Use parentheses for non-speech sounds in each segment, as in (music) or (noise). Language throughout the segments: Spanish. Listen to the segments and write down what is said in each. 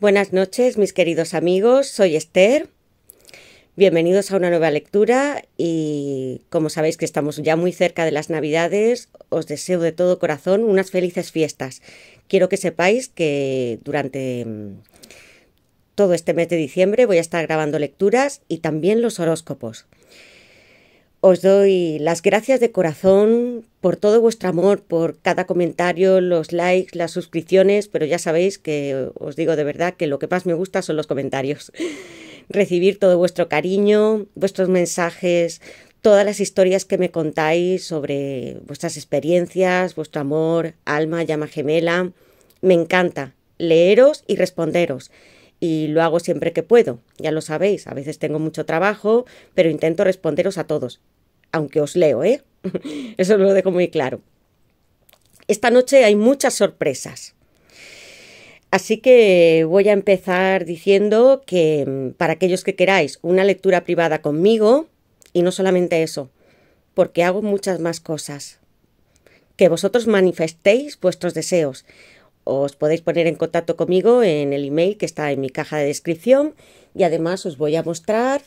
Buenas noches, mis queridos amigos. Soy Esther. Bienvenidos a una nueva lectura y como sabéis que estamos ya muy cerca de las Navidades, os deseo de todo corazón unas felices fiestas. Quiero que sepáis que durante mm, todo este mes de diciembre voy a estar grabando lecturas y también los horóscopos. Os doy las gracias de corazón por todo vuestro amor, por cada comentario, los likes, las suscripciones, pero ya sabéis que os digo de verdad que lo que más me gusta son los comentarios. (laughs) Recibir todo vuestro cariño, vuestros mensajes, todas las historias que me contáis sobre vuestras experiencias, vuestro amor, alma, llama gemela. Me encanta leeros y responderos y lo hago siempre que puedo. Ya lo sabéis, a veces tengo mucho trabajo, pero intento responderos a todos aunque os leo, ¿eh? (laughs) Eso lo dejo muy claro. Esta noche hay muchas sorpresas. Así que voy a empezar diciendo que mm, para aquellos que queráis una lectura privada conmigo, y no solamente eso, porque hago muchas más cosas, que vosotros manifestéis vuestros deseos. Os podéis poner en contacto conmigo en el email que está en mi caja de descripción y además os voy a mostrar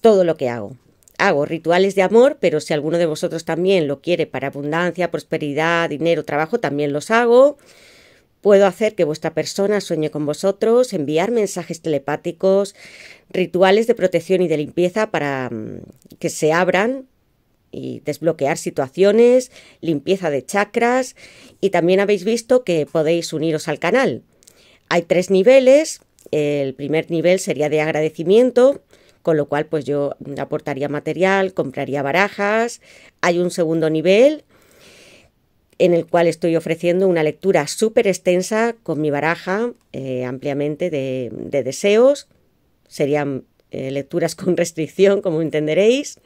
todo lo que hago hago rituales de amor, pero si alguno de vosotros también lo quiere para abundancia, prosperidad, dinero, trabajo, también los hago. Puedo hacer que vuestra persona sueñe con vosotros, enviar mensajes telepáticos, rituales de protección y de limpieza para mm, que se abran y desbloquear situaciones, limpieza de chakras y también habéis visto que podéis uniros al canal. Hay tres niveles. El primer nivel sería de agradecimiento, con lo cual pues yo aportaría material, compraría barajas, hay un segundo nivel en el cual estoy ofreciendo una lectura súper extensa con mi baraja eh, ampliamente de, deseos, serían eh, lecturas con (laughs) restricción como entenderéis,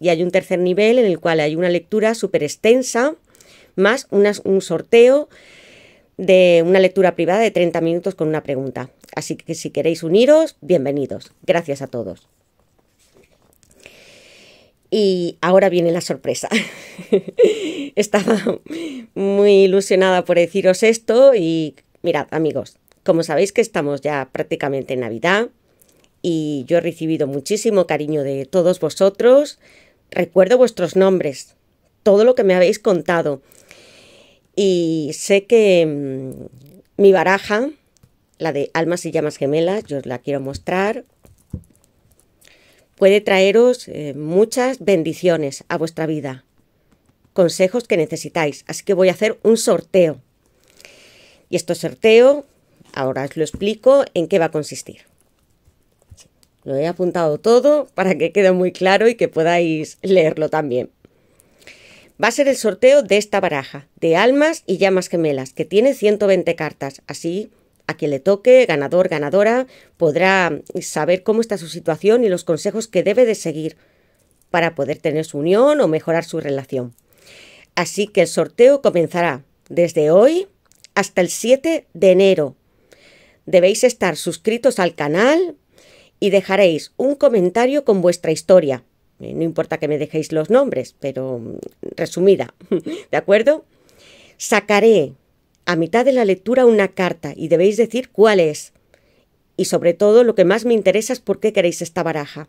y hay un tercer nivel en el cual hay una lectura súper extensa más un sorteo de una lectura privada de 30 minutos con una pregunta. Así que si queréis uniros, bienvenidos. Gracias a todos. Y ahora viene la sorpresa. (laughs) Estaba muy ilusionada por deciros esto y mirad amigos, como sabéis que estamos ya prácticamente en Navidad y yo he recibido muchísimo cariño de todos vosotros, recuerdo vuestros nombres, todo lo que me habéis contado y sé que mm, mi baraja, la de almas y llamas gemelas, yo os la quiero mostrar, puede traeros eh, muchas bendiciones a vuestra vida, consejos que necesitáis. Así que voy a hacer un sorteo. Y este sorteo, ahora os lo explico en qué va a consistir. Lo he apuntado todo para que quede muy claro y que podáis leerlo también. Va a ser el sorteo de esta baraja, de almas y llamas gemelas, que tiene 120 cartas. Así a quien le toque, ganador, ganadora, podrá saber cómo está su situación y los consejos que debe de seguir para poder tener su unión o mejorar su relación. Así que el sorteo comenzará desde hoy hasta el 7 de enero. Debéis estar suscritos al canal y dejaréis un comentario con vuestra historia. Eh, no importa que me dejéis los nombres, pero mm, resumida, (laughs) ¿de acuerdo? Sacaré a mitad de la lectura una carta y debéis decir cuál es. Y sobre todo, lo que más me interesa es por qué queréis esta baraja.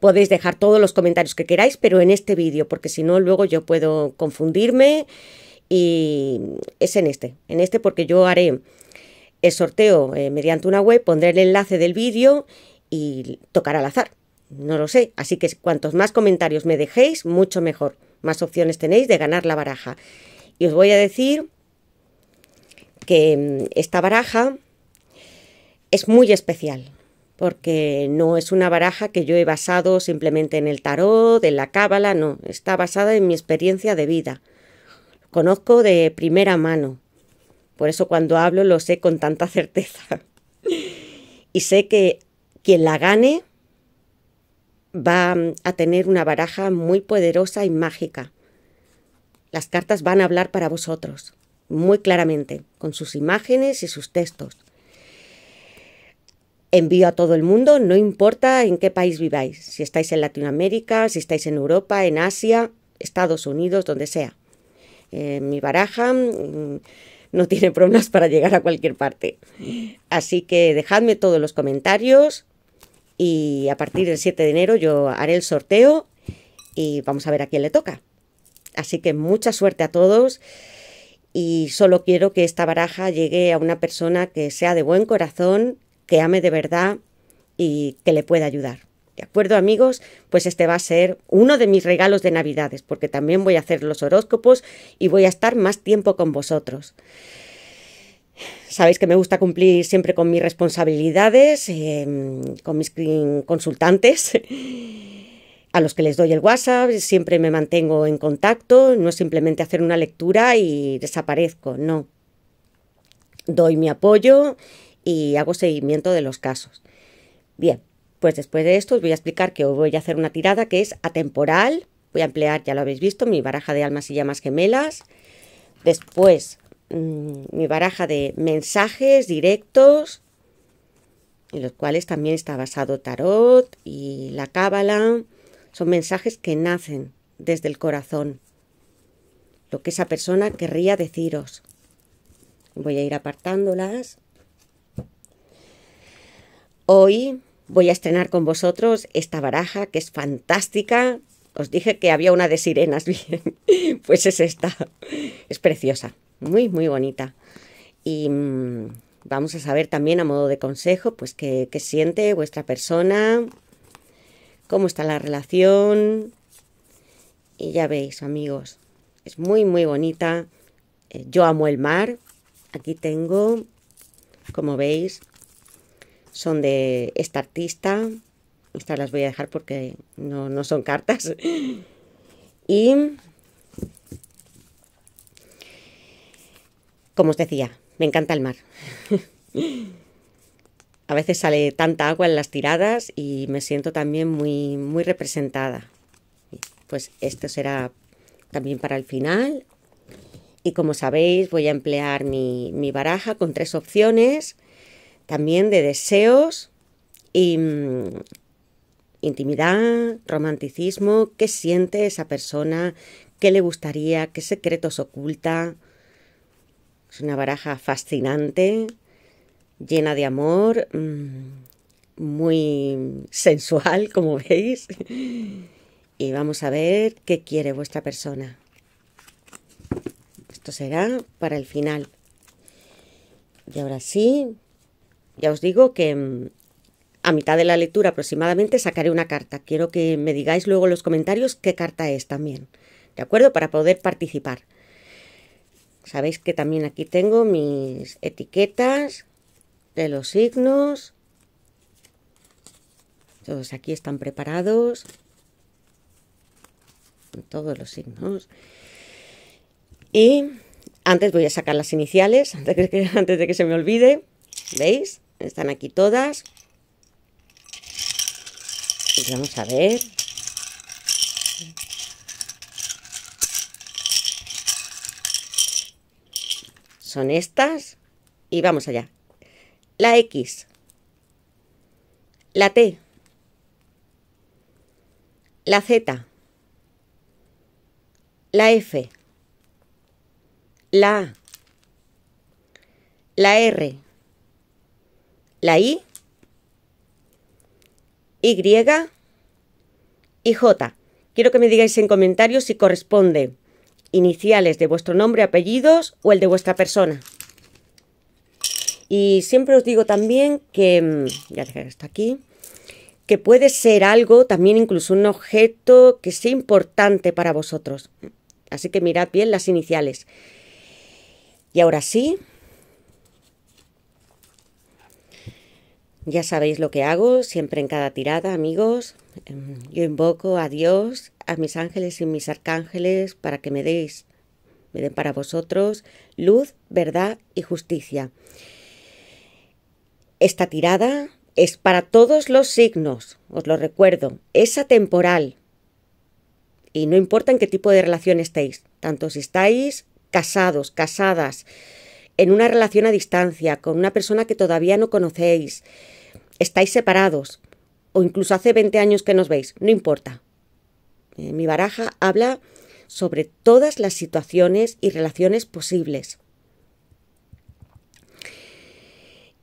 Podéis dejar todos los comentarios que queráis, pero en este vídeo, porque si no, luego yo puedo confundirme y es en este, en este porque yo haré el sorteo eh, mediante una web, pondré el enlace del vídeo y tocará al azar. No lo sé, así que cuantos más comentarios me dejéis, mucho mejor. Más opciones tenéis de ganar la baraja. Y os voy a decir que mm, esta baraja es muy especial, porque no es una baraja que yo he basado simplemente en el tarot, en la cábala, no, está basada en mi experiencia de vida. Conozco de primera mano, por eso cuando hablo lo sé con tanta (laughs) certeza. y sé que quien la gane va mm, a tener una baraja muy poderosa y mágica. Las cartas van a hablar para vosotros, muy claramente, con sus imágenes y sus textos. Envío a todo el mundo, no importa en qué país viváis, si estáis en Latinoamérica, si estáis en Europa, en Asia, Estados Unidos, donde sea. Eh, mi baraja mm, no tiene problemas para llegar a cualquier parte. Así que dejadme todos los comentarios y a partir del 7 de enero yo haré el sorteo y vamos a ver a quién le toca. Así que mucha suerte a todos y solo quiero que esta baraja llegue a una persona que sea de buen corazón, que ame de verdad y que le pueda ayudar. ¿De acuerdo amigos? Pues este va a ser uno de mis regalos de Navidades, porque también voy a hacer los horóscopos y voy a estar más tiempo con vosotros. Sabéis que me gusta cumplir siempre con mis responsabilidades, eh, con mis consultantes. (laughs) a los que les doy el WhatsApp, siempre me mantengo en contacto, no es simplemente hacer una lectura y desaparezco, no. Doy mi apoyo y hago seguimiento de los casos. Bien, pues después de esto os voy a explicar que hoy voy a hacer una tirada que es atemporal. Voy a emplear, ya lo habéis visto, mi baraja de almas y llamas gemelas. Después mm, mi baraja de mensajes directos, en los cuales también está basado tarot y la cábala son mensajes que nacen desde el corazón. Lo que esa persona querría deciros. Voy a ir apartándolas. Hoy voy a estrenar con vosotros esta baraja que es fantástica. Os dije que había una de sirenas, (laughs) bien. Pues es esta. Es preciosa, muy, muy bonita. Y mm, vamos a saber también a modo de consejo, pues qué siente vuestra persona, cómo está la relación. Y ya veis, amigos, es muy, muy bonita. Eh, yo amo el mar. Aquí tengo, como veis, son de esta artista. Estas las voy a dejar porque no, no son cartas. (laughs) Y, como os decía, me encanta el mar. (laughs) a veces sale tanta agua en las tiradas y me siento también muy, muy representada. Pues esto será también para el final. Y como sabéis, voy a emplear mi, baraja con tres opciones, también de deseos y intimidad, romanticismo, qué siente esa persona, qué le gustaría, qué secretos oculta. Es una baraja fascinante llena de amor, mm, muy sensual, (laughs) como veis. Y vamos a ver qué quiere vuestra persona. Esto será para el final. Y ahora sí, ya os digo que mm, a mitad de la lectura aproximadamente sacaré una carta. Quiero que me digáis luego en los comentarios qué carta es también. ¿De acuerdo? Para poder participar. Sabéis que también aquí tengo mis etiquetas de los signos. Todos aquí están preparados. Todos los signos. Y antes voy a sacar las iniciales, (laughs) antes de que, antes de que se me olvide. ¿Veis? Están aquí todas. Pues vamos a ver. Son estas. Y vamos allá. La X. La T. La Z. La F. La A. La R. La I. Y y J. Quiero que me digáis en comentarios si corresponde iniciales de vuestro nombre, apellidos o el de vuestra persona. Y siempre os digo también que, mm, ya está aquí, que puede ser algo, también incluso un objeto que sea importante para vosotros. Así que mirad bien las iniciales. Y ahora sí, Ya sabéis lo que hago, siempre en cada tirada, amigos. Em, yo invoco a Dios, a mis ángeles y mis arcángeles para que me deis, me den para vosotros luz, verdad y justicia. Esta tirada es para todos los signos, os lo recuerdo, es atemporal. Y no importa en qué tipo de relación estéis, tanto si estáis casados, casadas, en una relación a distancia, con una persona que todavía no conocéis, estáis separados, o incluso hace 20 años que nos veis, no importa. Eh, mi baraja habla sobre todas las situaciones y relaciones posibles.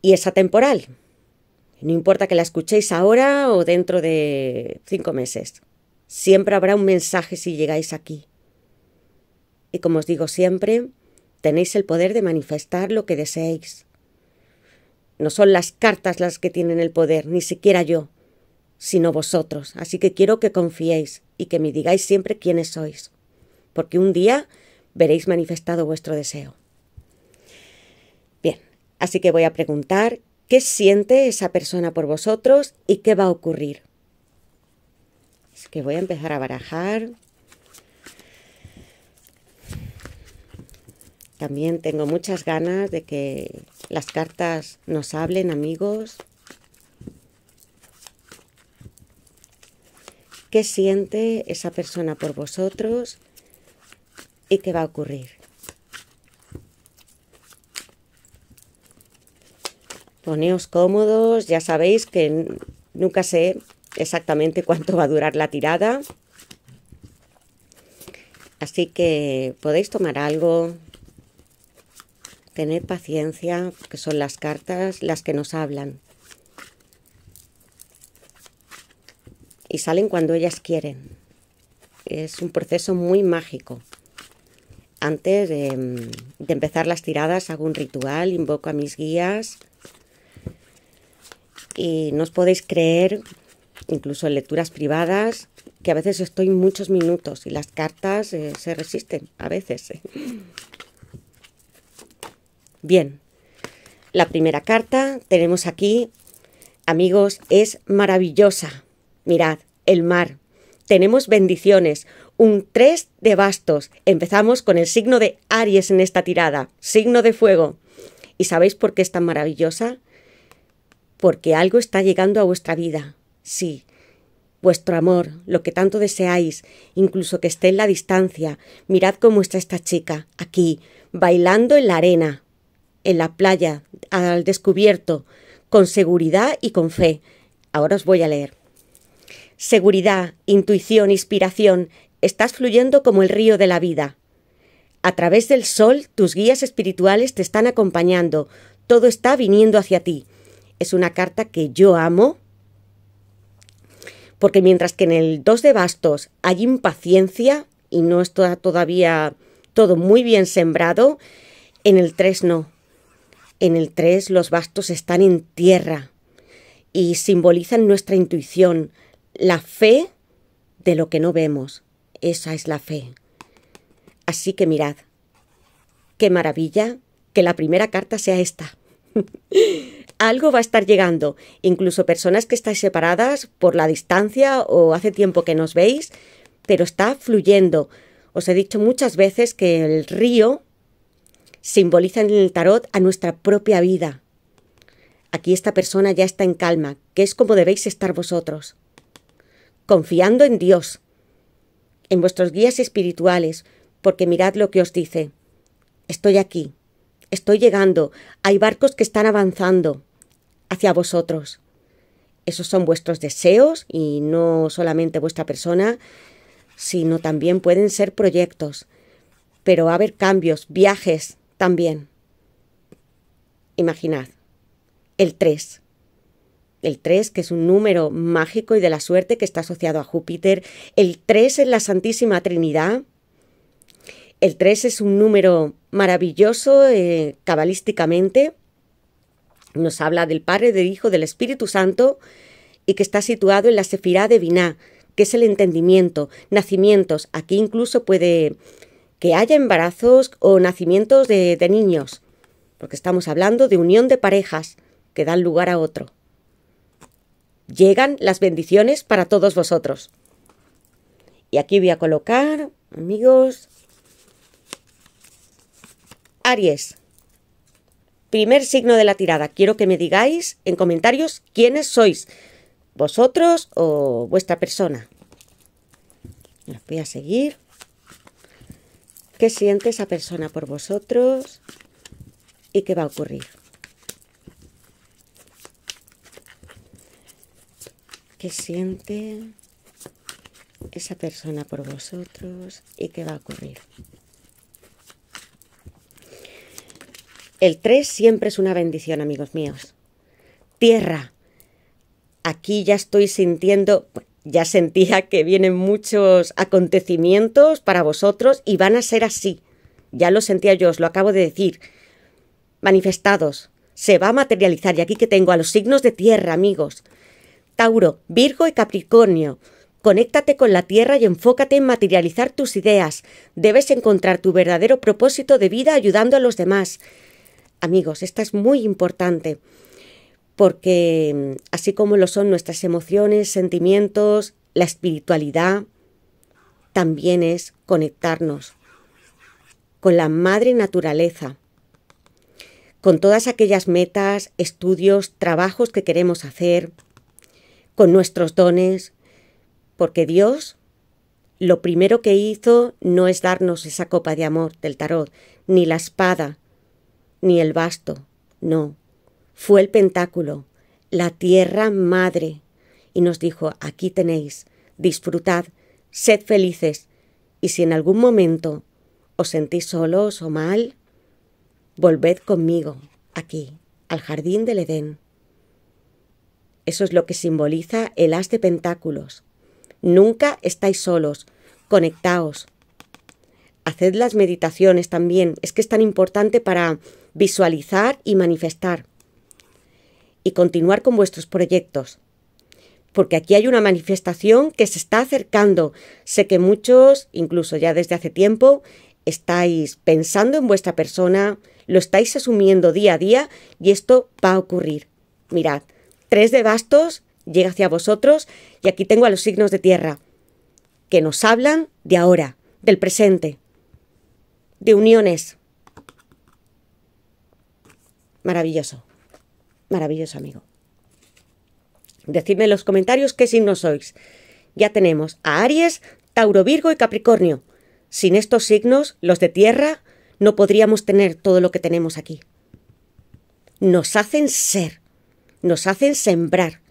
y esa temporal, No importa que la escuchéis ahora o dentro de cinco meses. Siempre habrá un mensaje si llegáis aquí. Y como os digo siempre, tenéis el poder de manifestar lo que deseéis. No son las cartas las que tienen el poder, ni siquiera yo, sino vosotros. Así que quiero que confiéis y que me digáis siempre quiénes sois, porque un día veréis manifestado vuestro deseo. Así que voy a preguntar qué siente esa persona por vosotros y qué va a ocurrir. Es que voy a empezar a barajar. También tengo muchas ganas de que las cartas nos hablen, amigos. ¿Qué siente esa persona por vosotros y qué va a ocurrir? Poneos cómodos, ya sabéis que nunca sé exactamente cuánto va a durar la tirada. Así que podéis tomar algo, tened paciencia, porque son las cartas las que nos hablan. Y salen cuando ellas quieren. Es un proceso muy mágico. Antes de mm, empezar las tiradas hago un ritual, invoco a mis guías y no os podéis creer, incluso en lecturas privadas, que a veces estoy muchos minutos y las cartas eh, se resisten, a veces. Eh. Bien, la primera carta tenemos aquí, amigos, es maravillosa. Mirad, el mar. Tenemos bendiciones, un 3 de bastos. Empezamos con el signo de Aries en esta tirada, signo de fuego. ¿Y sabéis por qué es tan maravillosa? porque algo está llegando a vuestra vida. Sí, vuestro amor, lo que tanto deseáis, incluso que esté en la distancia. Mirad cómo está esta chica, aquí, bailando en la arena, en la playa, al descubierto, con seguridad y con fe. Ahora os voy a leer. Seguridad, intuición, inspiración, estás fluyendo como el río de la vida. A través del sol tus guías espirituales te están acompañando, todo está viniendo hacia ti. Es una carta que yo amo, porque mientras que en el 2 de bastos hay impaciencia y no está todavía todo muy bien sembrado, en el 3 no. En el 3 los bastos están en tierra y simbolizan nuestra intuición, la fe de lo que no vemos. Esa es la fe. Así que mirad, qué maravilla que la primera carta sea esta. (laughs) algo va a estar llegando. Incluso personas que estáis separadas por la distancia o hace tiempo que nos veis, pero está fluyendo. Os he dicho muchas veces que el río simboliza en el tarot a nuestra propia vida. Aquí esta persona ya está en calma, que es como debéis estar vosotros. Confiando en Dios, en vuestros guías espirituales, porque mirad lo que os dice. Estoy aquí, estoy llegando, hay barcos que están avanzando hacia vosotros. Esos son vuestros deseos y no solamente vuestra persona, sino también pueden ser proyectos. Pero va a haber cambios, viajes también. Imaginad, el 3. El 3, que es un número mágico y de la suerte que está asociado a Júpiter. El 3 en la Santísima Trinidad el 3 es un número maravilloso eh, cabalísticamente. Nos habla del Padre, del Hijo, del Espíritu Santo y que está situado en la Sefirá de Biná, que es el entendimiento, nacimientos. Aquí incluso puede que haya embarazos o nacimientos de, de niños, porque estamos hablando de unión de parejas que dan lugar a otro. Llegan las bendiciones para todos vosotros. Y aquí voy a colocar, amigos, Aries, primer signo de la tirada. Quiero que me digáis en comentarios quiénes sois, vosotros o vuestra persona. Los voy a seguir. ¿Qué siente esa persona por vosotros? ¿Y qué va a ocurrir? ¿Qué siente esa persona por vosotros? ¿Y qué va a ocurrir? El 3 siempre es una bendición, amigos míos. Tierra. Aquí ya estoy sintiendo, ya sentía que vienen muchos acontecimientos para vosotros y van a ser así. Ya lo sentía yo, os lo acabo de decir. Manifestados. Se va a materializar. Y aquí que tengo a los signos de tierra, amigos. Tauro, Virgo y Capricornio. Conéctate con la tierra y enfócate en materializar tus ideas. Debes encontrar tu verdadero propósito de vida ayudando a los demás. Amigos, esta es muy importante porque mm, así como lo son nuestras emociones, sentimientos, la espiritualidad, también es conectarnos con la madre naturaleza, con todas aquellas metas, estudios, trabajos que queremos hacer, con nuestros dones, porque Dios lo primero que hizo no es darnos esa copa de amor del tarot, ni la espada, ni el basto, no, fue el pentáculo, la tierra madre, y nos dijo, aquí tenéis, disfrutad, sed felices, y si en algún momento os sentís solos o mal, volved conmigo, aquí, al jardín del Edén. Eso es lo que simboliza el haz de pentáculos. Nunca estáis solos, conectaos. Haced las meditaciones también, es que es tan importante para visualizar y manifestar. Y continuar con vuestros proyectos. Porque aquí hay una manifestación que se está acercando. Sé que muchos, incluso ya desde hace tiempo, estáis pensando en vuestra persona, lo estáis asumiendo día a día y esto va a ocurrir. Mirad, tres de bastos llega hacia vosotros y aquí tengo a los signos de tierra, que nos hablan de ahora, del presente, de uniones, Maravilloso. Maravilloso, amigo. Decidme en los comentarios qué signos sois. Ya tenemos a Aries, Tauro, Virgo y Capricornio. Sin estos signos, los de tierra, no podríamos tener todo lo que tenemos aquí. Nos hacen ser, nos hacen sembrar.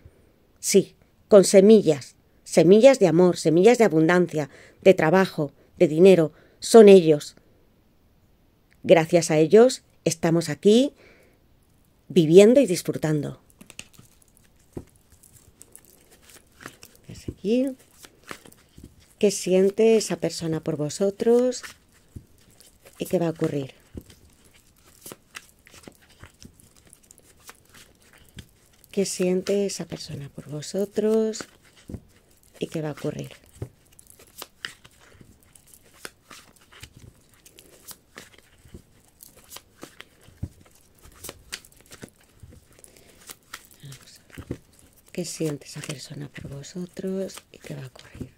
Sí, con semillas, semillas de amor, semillas de abundancia, de trabajo, de dinero, son ellos. Gracias a ellos estamos aquí, viviendo y disfrutando. ¿Qué siente esa persona por vosotros? ¿Y qué va a ocurrir? ¿Qué siente esa persona por vosotros? ¿Y qué va a ocurrir? qué siente esa persona por vosotros y qué va a ocurrir.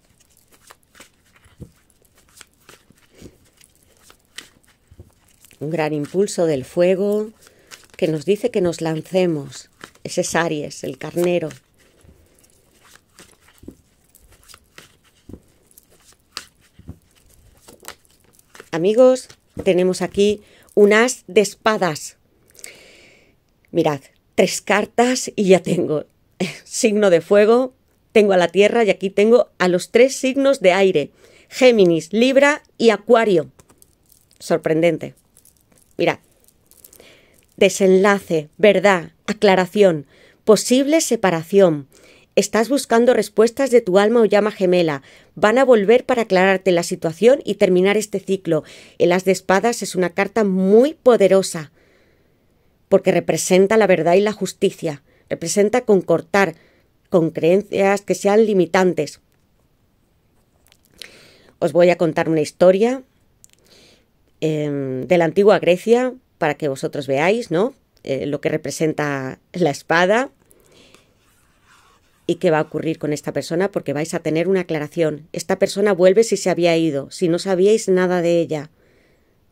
Un gran impulso del fuego que nos dice que nos lancemos. Ese es Aries, el carnero. Amigos, tenemos aquí unas de espadas. Mirad, tres cartas y ya tengo (laughs) signo de fuego, tengo a la Tierra y aquí tengo a los tres signos de aire, Géminis, Libra y Acuario. Sorprendente. Mirad. Desenlace, verdad, aclaración, posible separación. Estás buscando respuestas de tu alma o llama gemela. Van a volver para aclararte la situación y terminar este ciclo. El as de espadas es una carta muy poderosa porque representa la verdad y la justicia representa con cortar con creencias que sean limitantes. Os voy a contar una historia em, de la antigua Grecia para que vosotros veáis, ¿no? Eh, lo que representa la espada y qué va a ocurrir con esta persona porque vais a tener una aclaración. Esta persona vuelve si se había ido, si no sabíais nada de ella.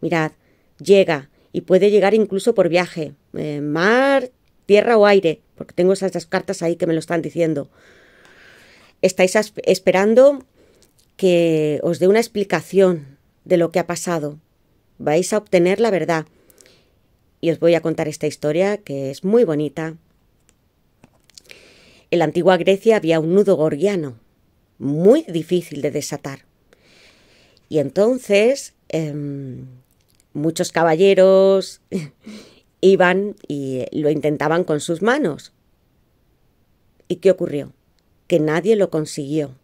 Mirad, llega y puede llegar incluso por viaje, eh, mar, tierra o aire, porque tengo esas cartas ahí que me lo están diciendo. Estáis esperando que os dé una explicación de lo que ha pasado. Vais a obtener la verdad. Y os voy a contar esta historia que es muy bonita. En la antigua Grecia había un nudo gorgiano, muy difícil de desatar. Y entonces em, muchos caballeros iban y lo intentaban con sus manos. ¿Y qué ocurrió? Que nadie lo consiguió.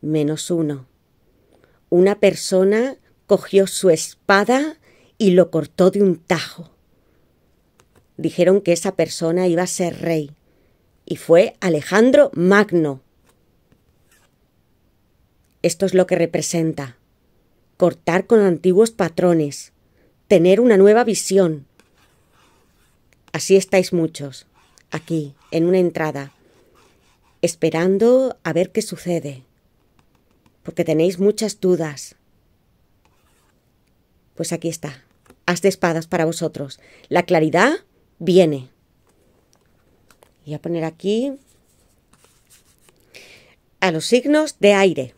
Menos uno. Una persona cogió su espada y lo cortó de un tajo. Dijeron que esa persona iba a ser rey, y fue Alejandro Magno. Esto es lo que representa. Cortar con antiguos patrones, tener una nueva visión, Así estáis muchos, aquí, en una entrada, esperando a ver qué sucede, porque tenéis muchas dudas. Pues aquí está, haz de espadas para vosotros. La claridad viene. Voy a poner aquí a los signos de aire.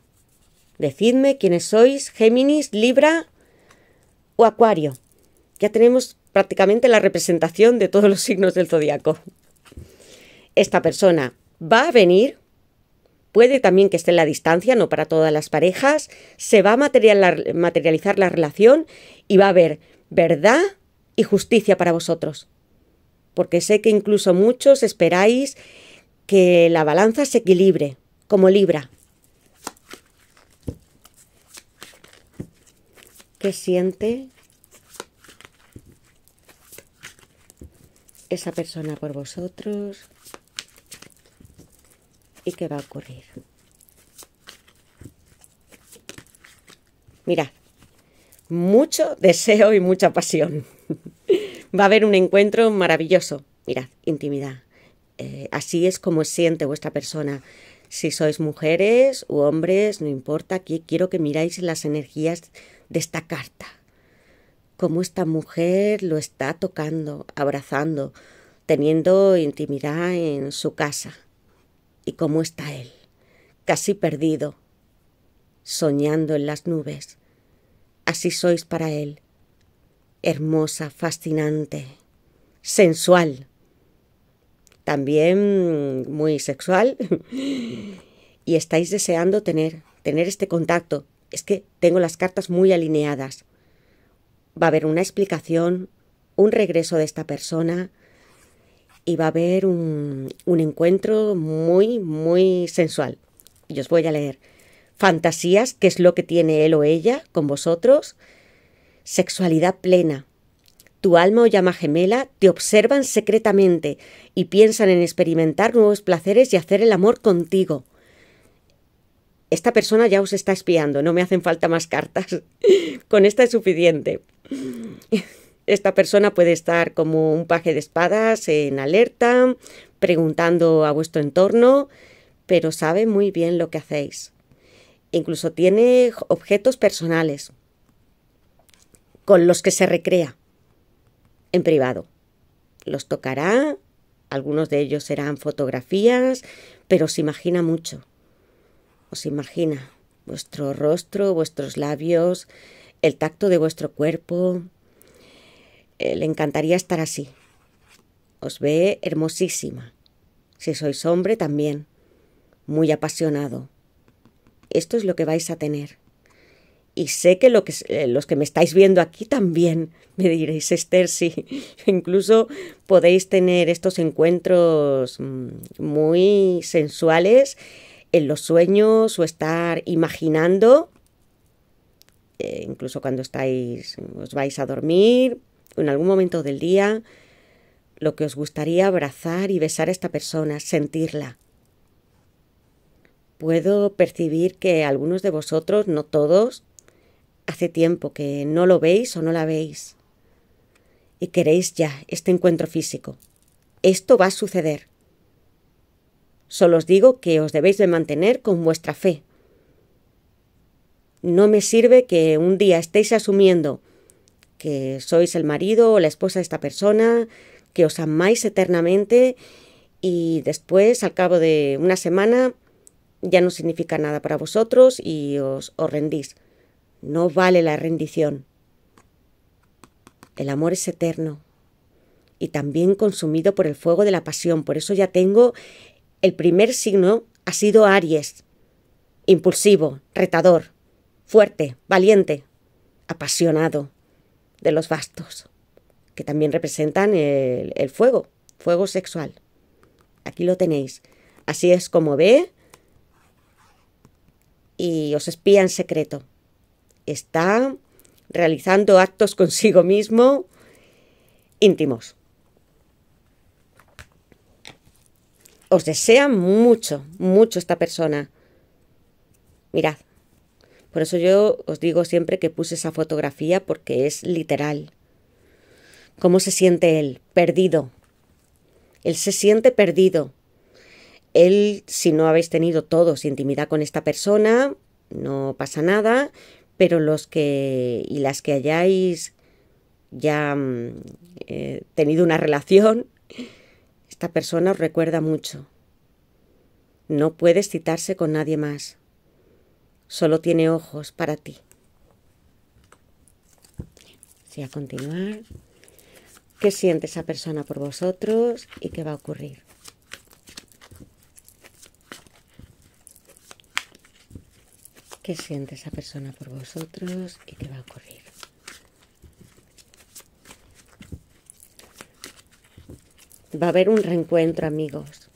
Decidme quiénes sois, Géminis, Libra o Acuario. Ya tenemos prácticamente la representación de todos los signos del zodiaco. Esta persona va a venir, puede también que esté en la distancia, no para todas las parejas, se va a materializar la relación y va a haber verdad y justicia para vosotros. Porque sé que incluso muchos esperáis que la balanza se equilibre, como Libra. ¿Qué siente esa persona por vosotros y qué va a ocurrir. Mirad, mucho deseo y mucha pasión. (laughs) va a haber un encuentro maravilloso. Mirad, intimidad. Eh, así es como siente vuestra persona. Si sois mujeres u hombres, no importa, aquí quiero que miráis las energías de esta carta cómo esta mujer lo está tocando, abrazando, teniendo intimidad en su casa. Y cómo está él, casi perdido, soñando en las nubes. Así sois para él. Hermosa, fascinante, sensual. También muy sexual. (laughs) y estáis deseando tener, tener este contacto. Es que tengo las cartas muy alineadas va a haber una explicación, un regreso de esta persona y va a haber un, encuentro muy, muy sensual. Y os voy a leer. Fantasías, que es lo que tiene él o ella con vosotros. Sexualidad plena. Tu alma o llama gemela te observan secretamente y piensan en experimentar nuevos placeres y hacer el amor contigo. Esta persona ya os está espiando, no me hacen falta más cartas. (laughs) Con esta es suficiente. (laughs) Esta persona puede estar como un paje de espadas en alerta, preguntando a vuestro entorno, pero sabe muy bien lo que hacéis. Incluso tiene objetos personales con los que se recrea en privado. Los tocará, algunos de ellos serán fotografías, pero se imagina mucho. Os imagina vuestro rostro, vuestros labios, el tacto de vuestro cuerpo. Eh, le encantaría estar así. Os ve hermosísima. Si sois hombre también. Muy apasionado. Esto es lo que vais a tener. Y sé que, lo que eh, los que me estáis viendo aquí también, (laughs) me diréis, Esther, sí. (laughs) Incluso podéis tener estos encuentros mm, muy sensuales en los sueños o estar imaginando eh, incluso cuando estáis, os vais a dormir, en algún momento del día, lo que os gustaría abrazar y besar a esta persona, sentirla. Puedo percibir que algunos de vosotros, no todos, hace tiempo que no lo veis o no la veis. Y queréis ya este encuentro físico. Esto va a suceder. Solo os digo que os debéis de mantener con vuestra fe, no me sirve que un día estéis asumiendo que sois el marido o la esposa de esta persona, que os amáis eternamente y después, al cabo de una semana, ya no significa nada para vosotros y os, rendís. No vale la rendición. El amor es eterno y también consumido por el fuego de la pasión. Por eso ya tengo el primer signo ha sido Aries, impulsivo, retador fuerte, valiente, apasionado de los bastos, que también representan el, el fuego, fuego sexual. Aquí lo tenéis. Así es como ve y os espía en secreto. Está realizando actos consigo mismo íntimos. Os desea mucho, mucho esta persona. Mirad, por eso yo os digo siempre que puse esa fotografía porque es literal. ¿Cómo se siente él? Perdido. Él se siente perdido. Él, si no habéis tenido todos intimidad con esta persona, no pasa nada, pero los que y las que hayáis ya mm, eh, tenido una relación, esta persona os recuerda mucho. No puedes citarse con nadie más solo tiene ojos para ti. Si a continuar. ¿Qué siente esa persona por vosotros y qué va a ocurrir? ¿Qué siente esa persona por vosotros y qué va a ocurrir? Va a haber un reencuentro, amigos.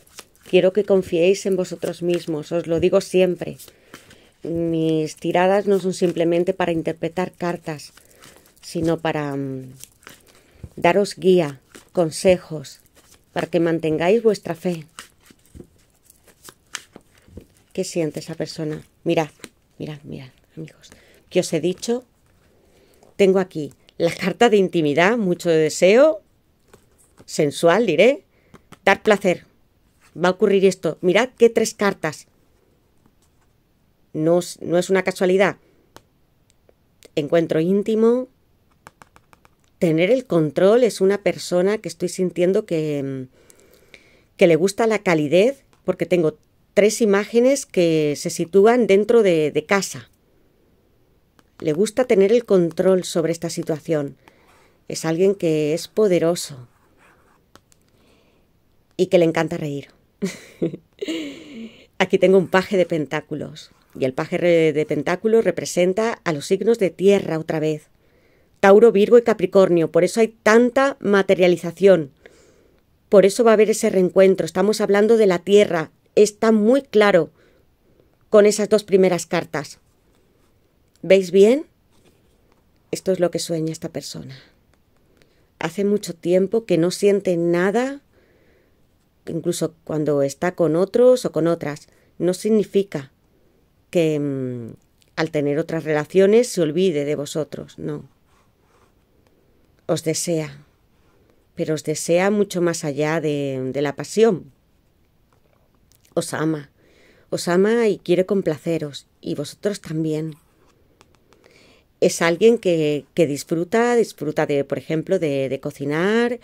Quiero que confiéis en vosotros mismos, os lo digo siempre mis tiradas no son simplemente para interpretar cartas, sino para mm, daros guía, consejos, para que mantengáis vuestra fe. ¿Qué siente esa persona? Mirad, mirad, mirad, amigos. qué os he dicho, tengo aquí la carta de intimidad, mucho de deseo, sensual diré, dar placer. Va a ocurrir esto. Mirad qué tres cartas no, es una casualidad. Encuentro íntimo. Tener el control es una persona que estoy sintiendo que, mm, que le gusta la calidez, porque tengo tres imágenes que se sitúan dentro de casa. Le gusta tener el control sobre esta situación. Es alguien que es poderoso y que le encanta reír. (laughs) Aquí tengo un paje de pentáculos. Y el paje de pentáculo representa a los signos de tierra otra vez. Tauro, Virgo y Capricornio, por eso hay tanta materialización. Por eso va a haber ese reencuentro. Estamos hablando de la tierra. Está muy claro con esas dos primeras cartas. ¿Veis bien? Esto es lo que sueña esta persona. Hace mucho tiempo que no siente nada, incluso cuando está con otros o con otras. No significa que mm, al tener otras relaciones se olvide de vosotros, no. Os desea, pero os desea mucho más allá de, la pasión. Os ama, os ama y quiere complaceros, y vosotros también es alguien que, disfruta, disfruta de, por ejemplo, de, cocinar,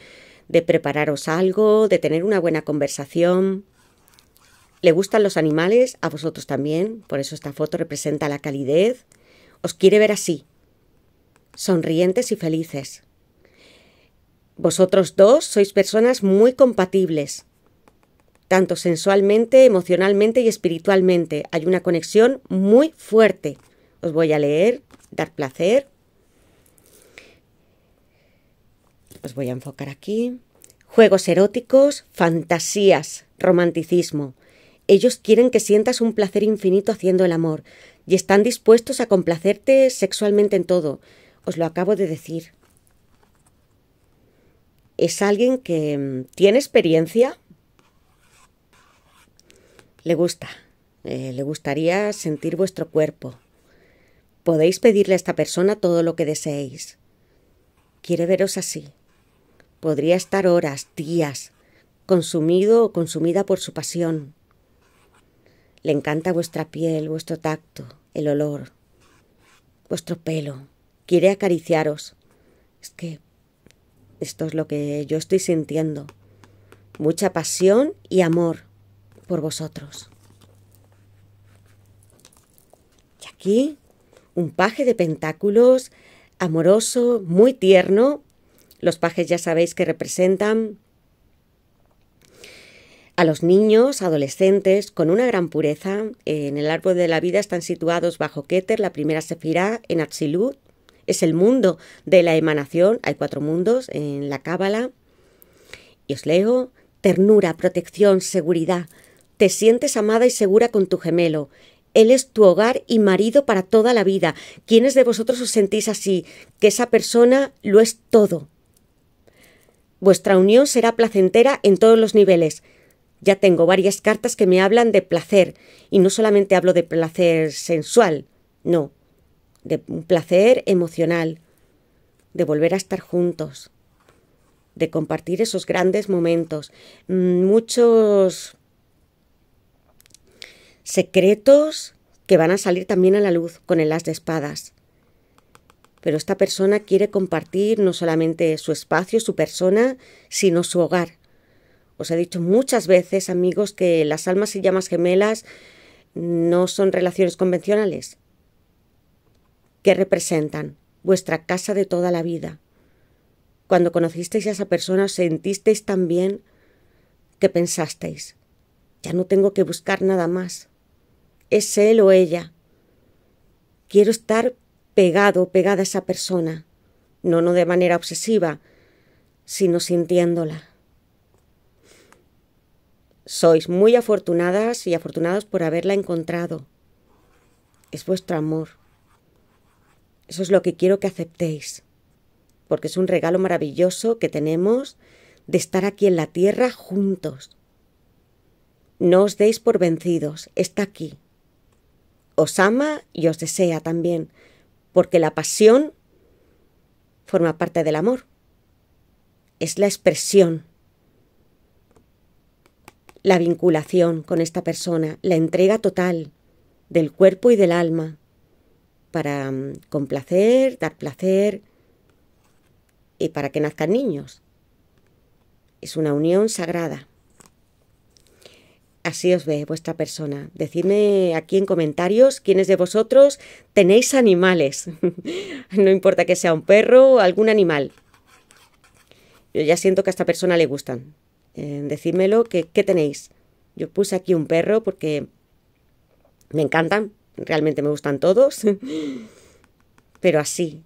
de prepararos algo, de tener una buena conversación, le gustan los animales, a vosotros también, por eso esta foto representa la calidez. Os quiere ver así, sonrientes y felices. Vosotros dos sois personas muy compatibles, tanto sensualmente, emocionalmente y espiritualmente. Hay una conexión muy fuerte. Os voy a leer, dar placer. Os voy a enfocar aquí. Juegos eróticos, fantasías, romanticismo. Ellos quieren que sientas un placer infinito haciendo el amor, y están dispuestos a complacerte sexualmente en todo. Os lo acabo de decir. ¿Es alguien que mm, tiene experiencia? Le gusta. Eh, le gustaría sentir vuestro cuerpo. Podéis pedirle a esta persona todo lo que deseéis. Quiere veros así. Podría estar horas, días, consumido o consumida por su pasión. Le encanta vuestra piel, vuestro tacto, el olor, vuestro pelo. Quiere acariciaros. Es que esto es lo que yo estoy sintiendo. Mucha pasión y amor por vosotros. Y aquí un paje de pentáculos, amoroso, muy tierno. Los pajes ya sabéis que representan a los niños, adolescentes, con una gran pureza. En el árbol de la vida están situados bajo Keter, la primera Sefirá, en Atzilut. Es el mundo de la emanación. Hay cuatro mundos en la Cábala. Y os leo: ternura, protección, seguridad. Te sientes amada y segura con tu gemelo. Él es tu hogar y marido para toda la vida. ¿Quiénes de vosotros os sentís así? Que esa persona lo es todo. Vuestra unión será placentera en todos los niveles ya tengo varias cartas que me hablan de placer, y no solamente hablo de placer sensual, no, de un placer emocional, de volver a estar juntos, de compartir esos grandes momentos, mm, muchos secretos que van a salir también a la luz con el as de espadas. Pero esta persona quiere compartir no solamente su espacio, su persona, sino su hogar. Os he dicho muchas veces, amigos, que las almas y llamas gemelas no son relaciones convencionales. que representan? Vuestra casa de toda la vida. Cuando conocisteis a esa persona, os sentisteis tan bien que pensasteis, ya no tengo que buscar nada más. Es él o ella. Quiero estar pegado, pegada a esa persona. No, no de manera obsesiva, sino sintiéndola. Sois muy afortunadas y afortunados por haberla encontrado. Es vuestro amor. Eso es lo que quiero que aceptéis, porque es un regalo maravilloso que tenemos de estar aquí en la tierra juntos. No os deis por vencidos, está aquí. Os ama y os desea también, porque la pasión forma parte del amor. Es la expresión la vinculación con esta persona, la entrega total del cuerpo y del alma para mm, complacer, dar placer y para que nazcan niños. Es una unión sagrada. Así os ve vuestra persona. Decidme aquí en comentarios quiénes de vosotros tenéis animales. (laughs) no importa que sea un perro o algún animal. Yo ya siento que a esta persona le gustan decídmelo, ¿qué tenéis? Yo puse aquí un perro porque me encantan, realmente me gustan todos, (laughs) pero así,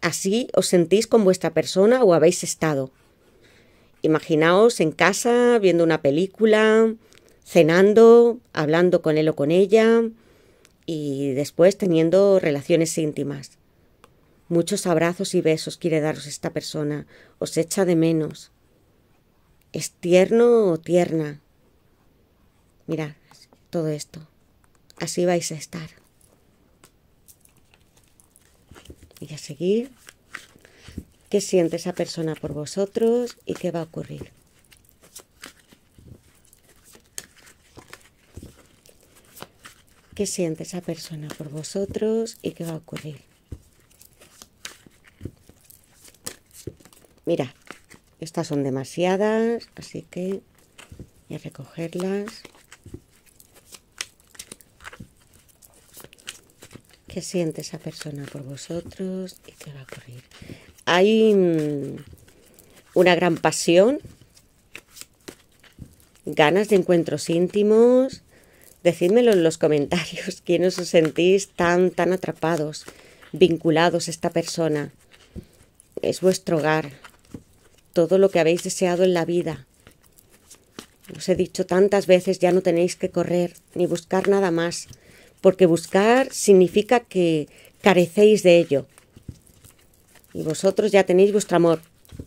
así os sentís con vuestra persona o habéis estado. Imaginaos en casa, viendo una película, cenando, hablando con él o con ella y después teniendo relaciones íntimas. Muchos abrazos y besos quiere daros esta persona, os echa de menos es tierno o tierna. Mirad todo esto. Así vais a estar. Y a seguir. ¿Qué siente esa persona por vosotros y qué va a ocurrir? ¿Qué siente esa persona por vosotros y qué va a ocurrir? Mirad. Estas son demasiadas, así que voy a recogerlas. ¿Qué siente esa persona por vosotros y qué va a ocurrir? Hay mm, una gran pasión, ganas de encuentros íntimos. Decídmelo en los comentarios, (laughs) ¿Quién os sentís tan, tan atrapados, vinculados a esta persona. Es vuestro hogar, todo lo que habéis deseado en la vida. Os he dicho tantas veces, ya no tenéis que correr ni buscar nada más, porque buscar significa que carecéis de ello. Y vosotros ya tenéis vuestro amor.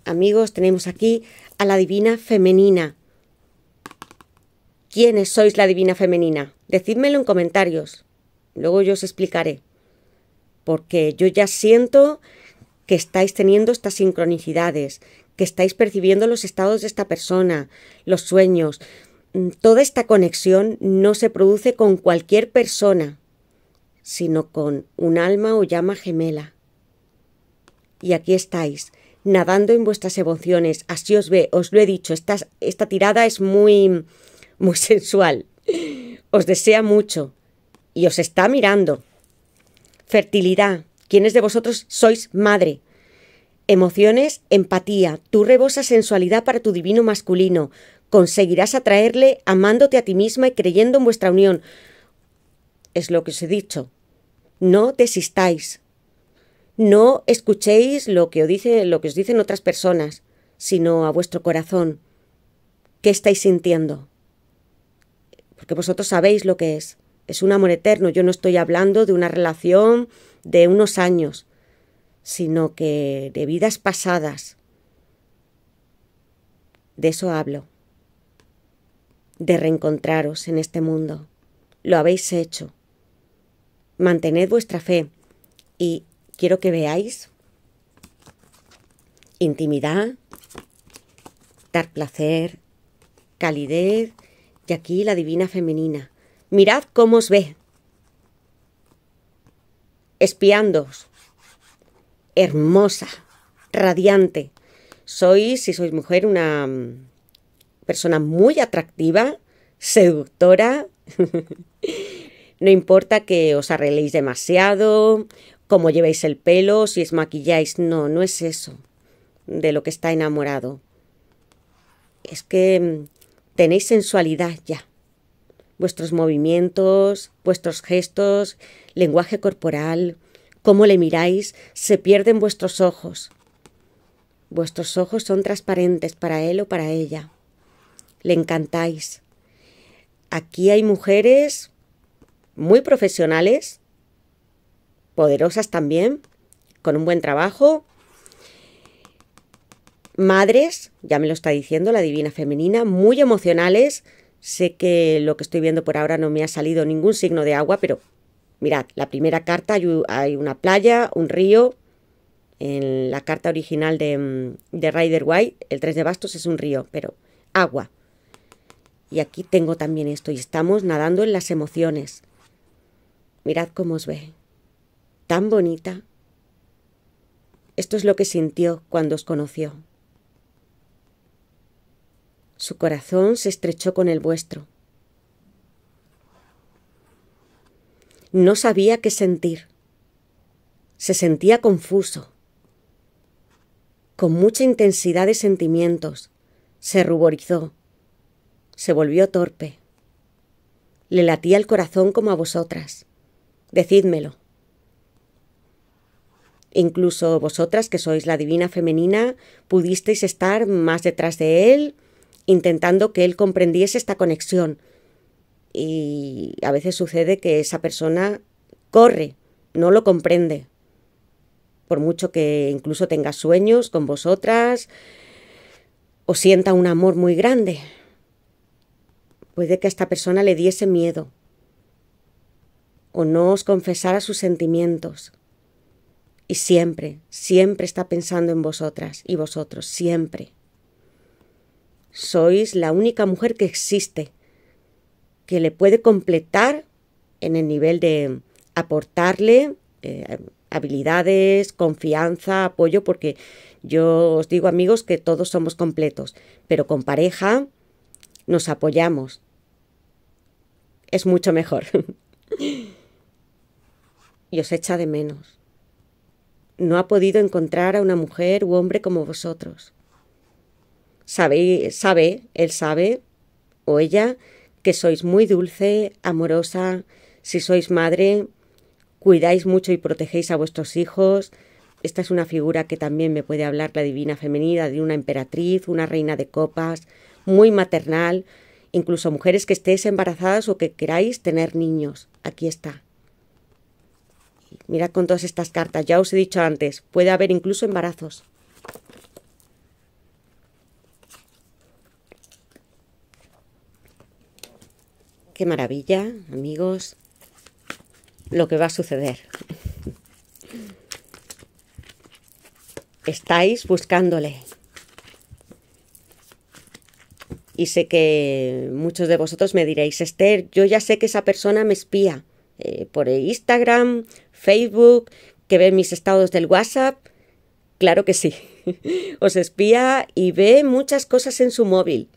Amigos, tenemos aquí a la divina femenina. ¿Quiénes sois la divina femenina? Decídmelo en comentarios. Luego yo os explicaré. Porque yo ya siento que estáis teniendo estas sincronicidades, que estáis percibiendo los estados de esta persona, los sueños. Mm, toda esta conexión no se produce con cualquier persona, sino con un alma o llama gemela. Y aquí estáis, nadando en vuestras emociones. Así os ve, os lo he dicho, esta, tirada es muy, muy sensual. Os desea mucho y os está mirando. Fertilidad. ¿Quiénes de vosotros sois madre? Emociones, empatía, tú rebosas sensualidad para tu divino masculino. Conseguirás atraerle amándote a ti misma y creyendo en vuestra unión. Es lo que os he dicho. No desistáis. No escuchéis lo que os, lo que os dicen otras personas, sino a vuestro corazón. ¿Qué estáis sintiendo? Porque vosotros sabéis lo que es. Es un amor eterno. Yo no estoy hablando de una relación de unos años sino que de vidas pasadas. De eso hablo, de reencontraros en este mundo. Lo habéis hecho. Mantened vuestra fe y quiero que veáis intimidad, dar placer, calidez y aquí la divina femenina. Mirad cómo os ve, espiándoos hermosa, radiante. Sois, si sois mujer, una mm, persona muy atractiva, seductora. (laughs) no importa que os arregléis demasiado, cómo llevéis el pelo, si es maquilláis, no, no es eso de lo que está enamorado. Es que mm, tenéis sensualidad ya. Vuestros movimientos, vuestros gestos, lenguaje corporal, cómo le miráis, se pierden vuestros ojos. Vuestros ojos son transparentes para él o para ella. Le encantáis. Aquí hay mujeres muy profesionales, poderosas también, con un buen trabajo, madres, ya me lo está diciendo la divina femenina, muy emocionales. Sé que lo que estoy viendo por ahora no me ha salido ningún signo de agua, pero Mirad, la primera carta hay una playa, un río. En la carta original de, mm, de Rider White, el 3 de bastos es un río, pero agua. Y aquí tengo también esto, y estamos nadando en las emociones. Mirad cómo os ve. Tan bonita. Esto es lo que sintió cuando os conoció. Su corazón se estrechó con el vuestro. No sabía qué sentir. Se sentía confuso, con mucha intensidad de sentimientos. Se ruborizó, se volvió torpe. Le latía el corazón como a vosotras. Decídmelo. Incluso vosotras, que sois la divina femenina, pudisteis estar más detrás de él, intentando que él comprendiese esta conexión, y a veces sucede que esa persona corre, no lo comprende. Por mucho que incluso tenga sueños con vosotras o sienta un amor muy grande, puede que a esta persona le diese miedo o no os confesara sus sentimientos. Y siempre, siempre está pensando en vosotras y vosotros, siempre. Sois la única mujer que existe que le puede completar en el nivel de aportarle eh, habilidades, confianza, apoyo, porque yo os digo amigos que todos somos completos, pero con pareja nos apoyamos. Es mucho mejor. (laughs) y os echa de menos. No ha podido encontrar a una mujer u hombre como vosotros. Sabe, sabe, él sabe, o ella, que sois muy dulce, amorosa, si sois madre, cuidáis mucho y protegéis a vuestros hijos. Esta es una figura que también me puede hablar la divina femenina de una emperatriz, una reina de copas, muy maternal, incluso mujeres que estéis embarazadas o que queráis tener niños. Aquí está. Mirad con todas estas cartas, ya os he dicho antes, puede haber incluso embarazos. Qué maravilla, amigos, lo que va a suceder. Estáis buscándole. Y sé que muchos de vosotros me diréis, Esther, yo ya sé que esa persona me espía eh, por Instagram, Facebook, que ve mis estados del WhatsApp. Claro que sí. (laughs) Os espía y ve muchas cosas en su móvil.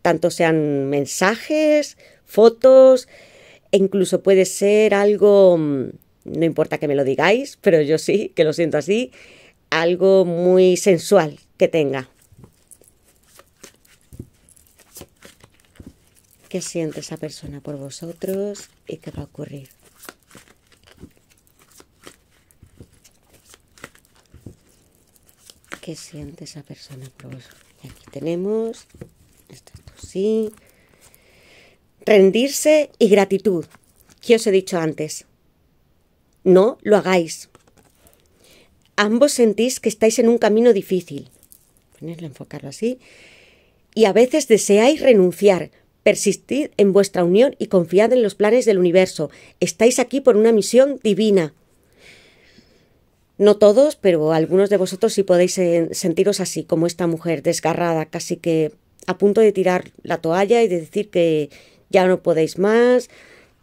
Tanto sean mensajes fotos, e incluso puede ser algo, mm, no importa que me lo digáis, pero yo sí, que lo siento así, algo muy sensual que tenga. ¿Qué siente esa persona por vosotros y qué va a ocurrir? ¿Qué siente esa persona por vosotros? Y aquí tenemos, este esto sí, rendirse y gratitud, que os he dicho antes. No lo hagáis. Ambos sentís que estáis en un camino difícil. Ponerlo, enfocarlo así. Y a veces deseáis renunciar, persistid en vuestra unión y confiad en los planes del universo. Estáis aquí por una misión divina. No todos, pero algunos de vosotros sí podéis eh, sentiros así, como esta mujer desgarrada, casi que a punto de tirar la toalla y de decir que ya no podéis más,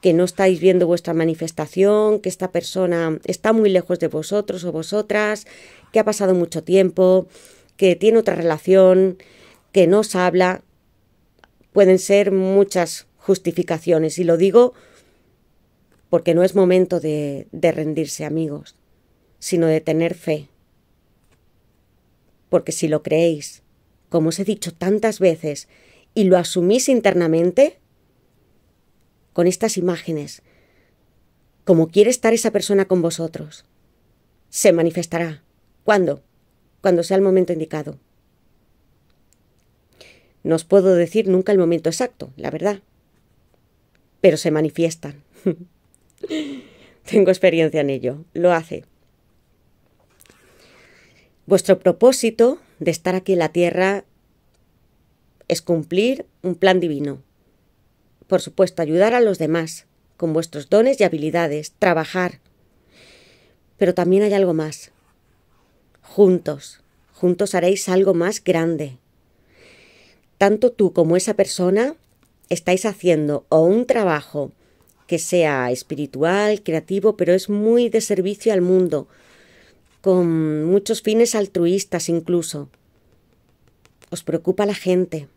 que no estáis viendo vuestra manifestación, que esta persona está muy lejos de vosotros o vosotras, que ha pasado mucho tiempo, que tiene otra relación, que no os habla. Pueden ser muchas justificaciones y lo digo porque no es momento de, de rendirse amigos, sino de tener fe. Porque si lo creéis, como os he dicho tantas veces, y lo asumís internamente, con estas imágenes, como quiere estar esa persona con vosotros. Se manifestará. ¿Cuándo? Cuando sea el momento indicado. No os puedo decir nunca el momento exacto, la verdad. Pero se manifiestan. (laughs) Tengo experiencia en ello. Lo hace. Vuestro propósito de estar aquí en la tierra es cumplir un plan divino. Por supuesto, ayudar a los demás, con vuestros dones y habilidades, trabajar. Pero también hay algo más. Juntos, juntos haréis algo más grande. Tanto tú como esa persona estáis haciendo o un trabajo que sea espiritual, creativo, pero es muy de servicio al mundo, con muchos fines altruistas incluso. Os preocupa la gente,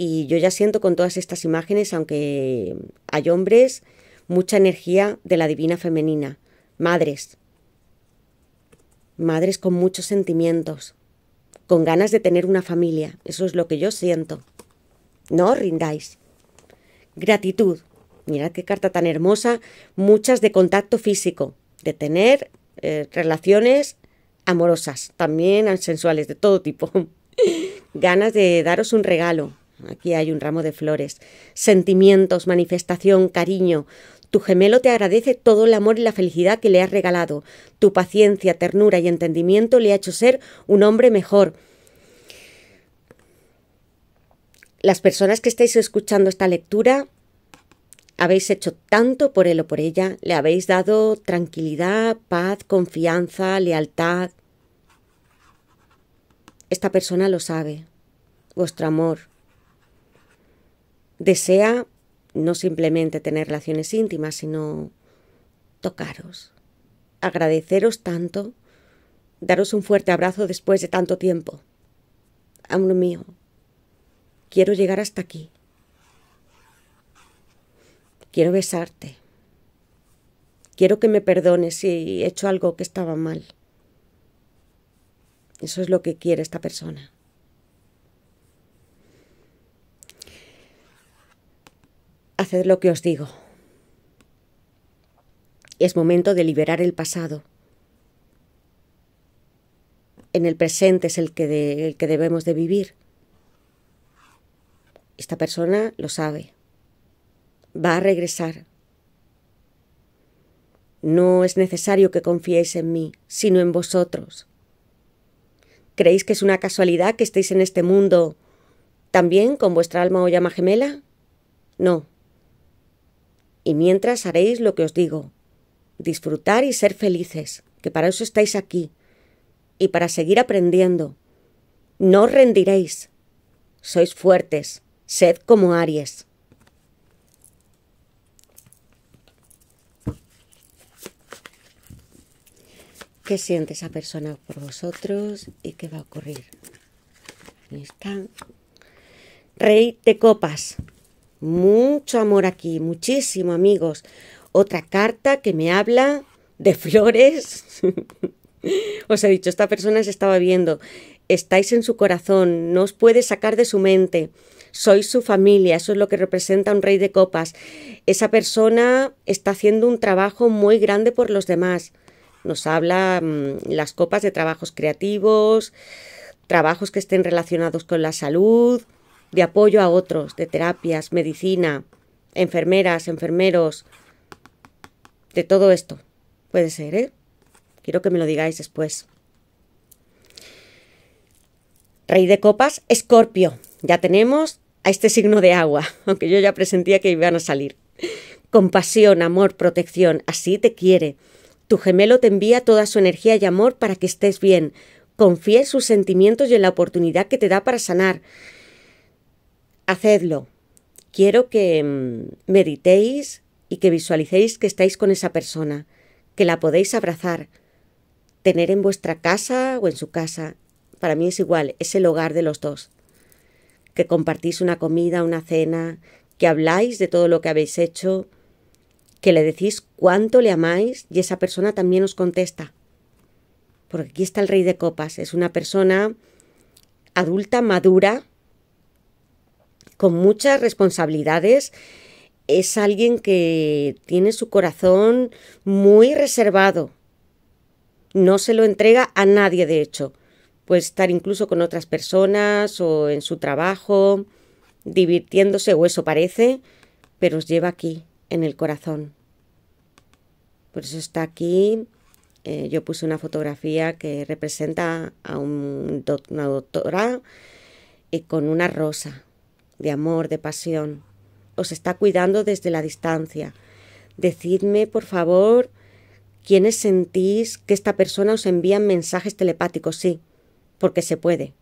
y yo ya siento con todas estas imágenes, aunque hay hombres, mucha energía de la divina femenina, madres, madres con muchos sentimientos, con ganas de tener una familia, eso es lo que yo siento. No os rindáis. Gratitud, mirad qué carta tan hermosa, muchas de contacto físico, de tener eh, relaciones amorosas, también sensuales, de todo tipo. (laughs) ganas de daros un regalo, Aquí hay un ramo de flores. Sentimientos, manifestación, cariño. Tu gemelo te agradece todo el amor y la felicidad que le has regalado. Tu paciencia, ternura y entendimiento le ha hecho ser un hombre mejor. Las personas que estáis escuchando esta lectura habéis hecho tanto por él o por ella, le habéis dado tranquilidad, paz, confianza, lealtad. Esta persona lo sabe, vuestro amor, desea no simplemente tener relaciones íntimas, sino tocaros, agradeceros tanto, daros un fuerte abrazo después de tanto tiempo. Amor mío, quiero llegar hasta aquí. Quiero besarte. Quiero que me perdones si he hecho algo que estaba mal. Eso es lo que quiere esta persona. Haced lo que os digo. Es momento de liberar el pasado. En el presente es el que, el que debemos de vivir. Esta persona lo sabe. Va a regresar. No es necesario que confiéis en mí, sino en vosotros. ¿Creéis que es una casualidad que estéis en este mundo también con vuestra alma o llama gemela? No y mientras haréis lo que os digo. Disfrutar y ser felices, que para eso estáis aquí, y para seguir aprendiendo. No rendiréis. Sois fuertes, sed como Aries. ¿Qué siente esa persona por vosotros y qué va a ocurrir? Ahí Rey de copas. Mucho amor aquí, muchísimo amigos. Otra carta que me habla de flores. (laughs) os he dicho, esta persona se estaba viendo. Estáis en su corazón, no os puede sacar de su mente. Sois su familia, eso es lo que representa un rey de copas. Esa persona está haciendo un trabajo muy grande por los demás. Nos habla mm, las copas de trabajos creativos, trabajos que estén relacionados con la salud, de apoyo a otros, de terapias, medicina, enfermeras, enfermeros, de todo esto. Puede ser, ¿eh? Quiero que me lo digáis después. Rey de copas, Escorpio. Ya tenemos a este signo de agua, (laughs) aunque yo ya presentía que iban a salir. Compasión, amor, protección, así te quiere. Tu gemelo te envía toda su energía y amor para que estés bien. Confía en sus sentimientos y en la oportunidad que te da para sanar. Hacedlo. Quiero que mm, meditéis y que visualicéis que estáis con esa persona, que la podéis abrazar, tener en vuestra casa o en su casa. Para mí es igual, es el hogar de los dos. Que compartís una comida, una cena, que habláis de todo lo que habéis hecho, que le decís cuánto le amáis y esa persona también os contesta. Porque aquí está el rey de copas, es una persona adulta, madura, con muchas responsabilidades, es alguien que tiene su corazón muy reservado. No se lo entrega a nadie, de hecho. Puede estar incluso con otras personas o en su trabajo, divirtiéndose, o eso parece, pero os lleva aquí, en el corazón. Por eso está aquí. Eh, yo puse una fotografía que representa a un una doctora y eh, con una rosa de amor, de pasión. Os está cuidando desde la distancia. Decidme, por favor, quiénes sentís que esta persona os envía mensajes telepáticos, sí, porque se puede.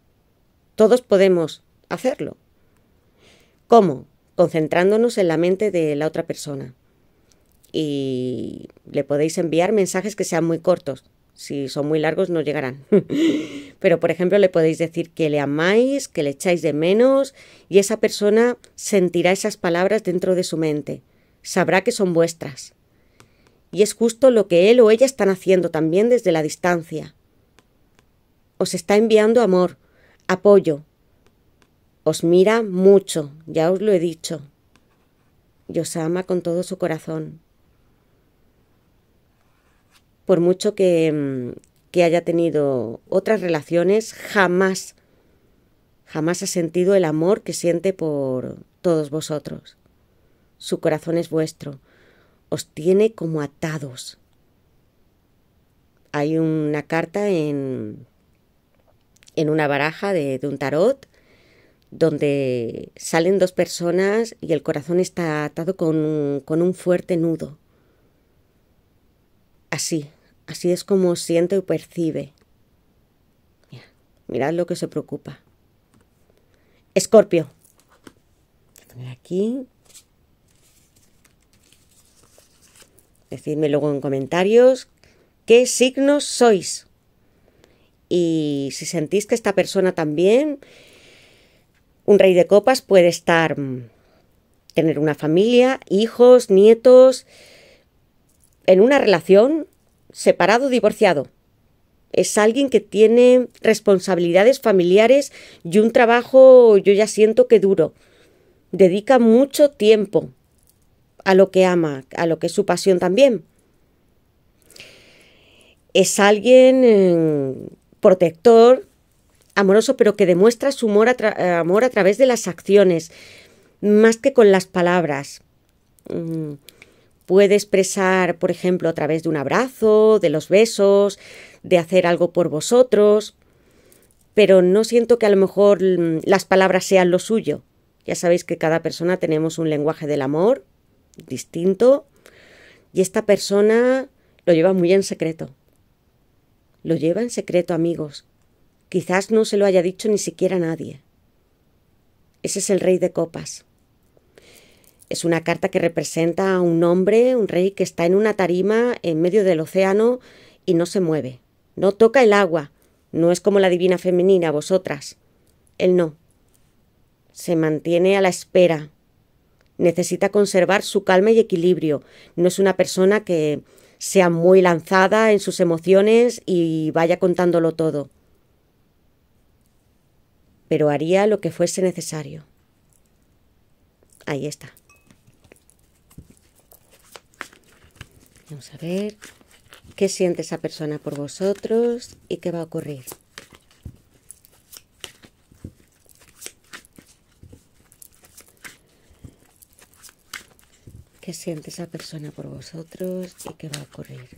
Todos podemos hacerlo. ¿Cómo? Concentrándonos en la mente de la otra persona. Y le podéis enviar mensajes que sean muy cortos, si son muy largos no llegarán. (laughs) Pero por ejemplo le podéis decir que le amáis, que le echáis de menos y esa persona sentirá esas palabras dentro de su mente. Sabrá que son vuestras. Y es justo lo que él o ella están haciendo también desde la distancia. Os está enviando amor, apoyo. Os mira mucho, ya os lo he dicho. Y os ama con todo su corazón por mucho mm, que, haya tenido otras relaciones, jamás, jamás ha sentido el amor que siente por todos vosotros. Su corazón es vuestro, os tiene como atados. Hay una carta en, en una baraja de, un tarot donde salen dos personas y el corazón está atado con, con un fuerte nudo. Así, Así es como siente y percibe. Mirad lo que se preocupa. Escorpio. poner aquí. Decidme luego en comentarios qué signos sois. Y si sentís que esta persona también, un rey de copas puede estar, mm, tener una familia, hijos, nietos, en una relación separado, divorciado. Es alguien que tiene responsabilidades familiares y un trabajo, yo ya siento que duro. Dedica mucho tiempo a lo que ama, a lo que es su pasión también. Es alguien eh, protector, amoroso, pero que demuestra su amor a, amor a través de las acciones, más que con las palabras. Mm puede expresar, por ejemplo, a través de un abrazo, de los besos, de hacer algo por vosotros, pero no siento que a lo mejor mm, las palabras sean lo suyo. Ya sabéis que cada persona tenemos un lenguaje del amor distinto y esta persona lo lleva muy en secreto. Lo lleva en secreto, amigos. Quizás no se lo haya dicho ni siquiera nadie. Ese es el rey de copas. Es una carta que representa a un hombre, un rey, que está en una tarima en medio del océano y no se mueve. No toca el agua. No es como la divina femenina, vosotras. Él no. Se mantiene a la espera. Necesita conservar su calma y equilibrio. No es una persona que sea muy lanzada en sus emociones y vaya contándolo todo. Pero haría lo que fuese necesario. Ahí está. Vamos a ver qué siente esa persona por vosotros y qué va a ocurrir. ¿Qué siente esa persona por vosotros y qué va a ocurrir?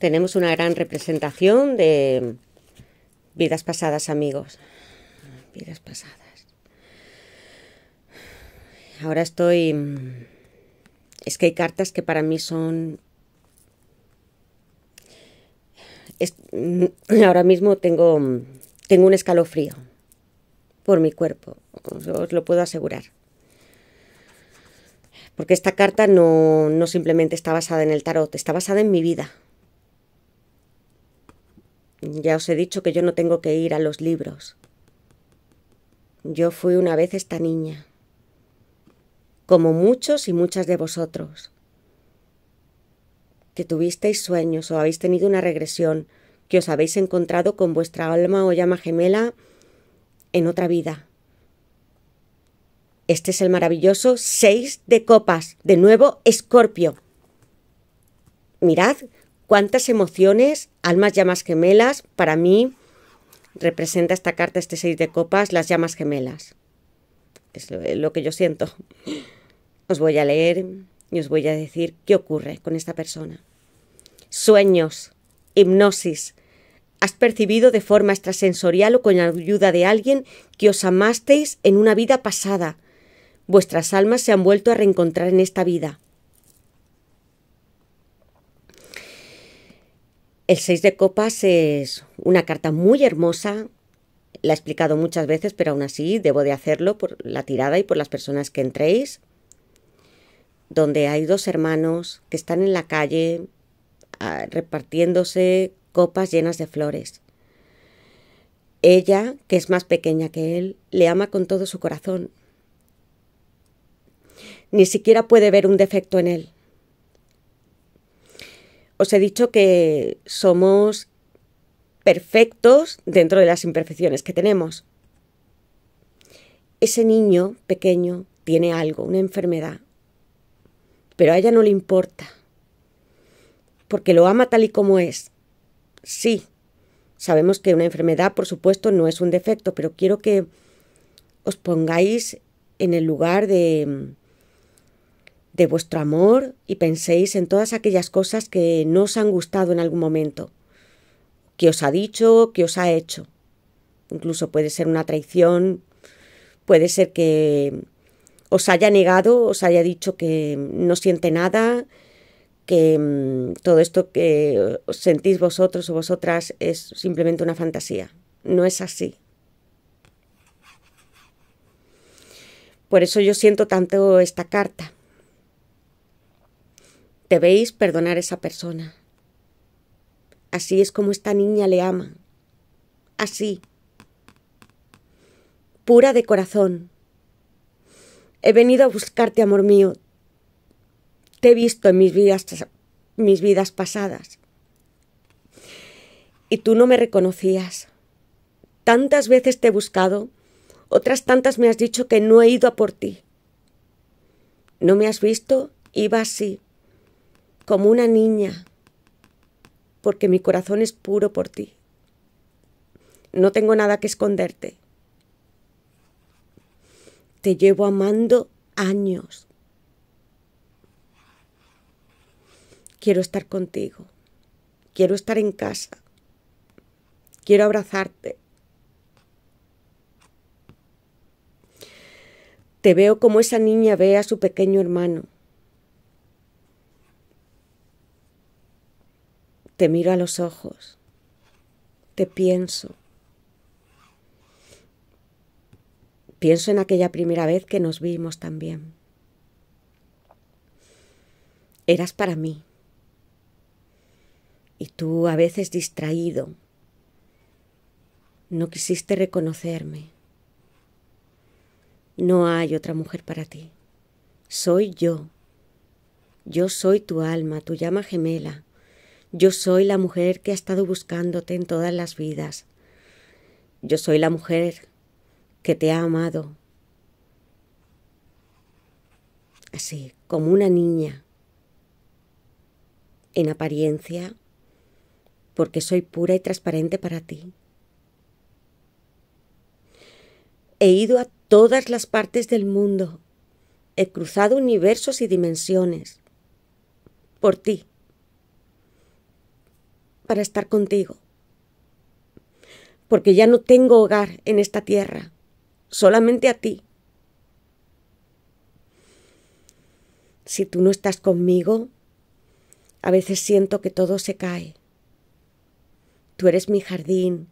Tenemos una gran representación de vidas pasadas, amigos. Vidas pasadas. Ahora estoy... Mm, es que hay cartas que para mí son... Mm, ahora mismo tengo, mm, tengo un escalofrío por mi cuerpo, os lo puedo asegurar. Porque esta carta no, no simplemente está basada en el tarot, está basada en mi vida. Ya os he dicho que yo no tengo que ir a los libros. Yo fui una vez esta niña como muchos y muchas de vosotros, que tuvisteis sueños o habéis tenido una regresión, que os habéis encontrado con vuestra alma o llama gemela en otra vida. Este es el maravilloso 6 de copas, de nuevo Escorpio. Mirad cuántas emociones, almas llamas gemelas, para mí representa esta carta, este 6 de copas, las llamas gemelas. Es lo que yo siento. Os voy a leer y os voy a decir qué ocurre con esta persona. Sueños, hipnosis. Has percibido de forma extrasensorial o con la ayuda de alguien que os amasteis en una vida pasada. Vuestras almas se han vuelto a reencontrar en esta vida. El seis de copas es una carta muy hermosa. La he explicado muchas veces, pero aún así debo de hacerlo por la tirada y por las personas que entréis donde hay dos hermanos que están en la calle ah, repartiéndose copas llenas de flores. Ella, que es más pequeña que él, le ama con todo su corazón. Ni siquiera puede ver un defecto en él. Os he dicho que somos perfectos dentro de las imperfecciones que tenemos. Ese niño pequeño tiene algo, una enfermedad, pero a ella no le importa, porque lo ama tal y como es. Sí, sabemos que una enfermedad, por supuesto, no es un defecto, pero quiero que os pongáis en el lugar de, de vuestro amor y penséis en todas aquellas cosas que no os han gustado en algún momento, que os ha dicho, que os ha hecho. Incluso puede ser una traición, puede ser que os haya negado, os haya dicho que no siente nada, que mm, todo esto que os sentís vosotros o vosotras es simplemente una fantasía. No es así. Por eso yo siento tanto esta carta. Debéis perdonar a esa persona. Así es como esta niña le ama. Así. Pura de corazón, He venido a buscarte, amor mío. Te he visto en mis vidas, mis vidas pasadas. Y tú no me reconocías. Tantas veces te he buscado, otras tantas me has dicho que no he ido a por ti. No me has visto, iba así, como una niña, porque mi corazón es puro por ti. No tengo nada que esconderte. Te llevo amando años. Quiero estar contigo. Quiero estar en casa. Quiero abrazarte. Te veo como esa niña ve a su pequeño hermano. Te miro a los ojos. Te pienso. Pienso en aquella primera vez que nos vimos también. Eras para mí. Y tú a veces distraído. No quisiste reconocerme. No hay otra mujer para ti. Soy yo. Yo soy tu alma, tu llama gemela. Yo soy la mujer que ha estado buscándote en todas las vidas. Yo soy la mujer que te ha amado, así como una niña, en apariencia, porque soy pura y transparente para ti. He ido a todas las partes del mundo, he cruzado universos y dimensiones, por ti, para estar contigo, porque ya no tengo hogar en esta tierra solamente a ti. Si tú no estás conmigo, a veces siento que todo se cae. Tú eres mi jardín,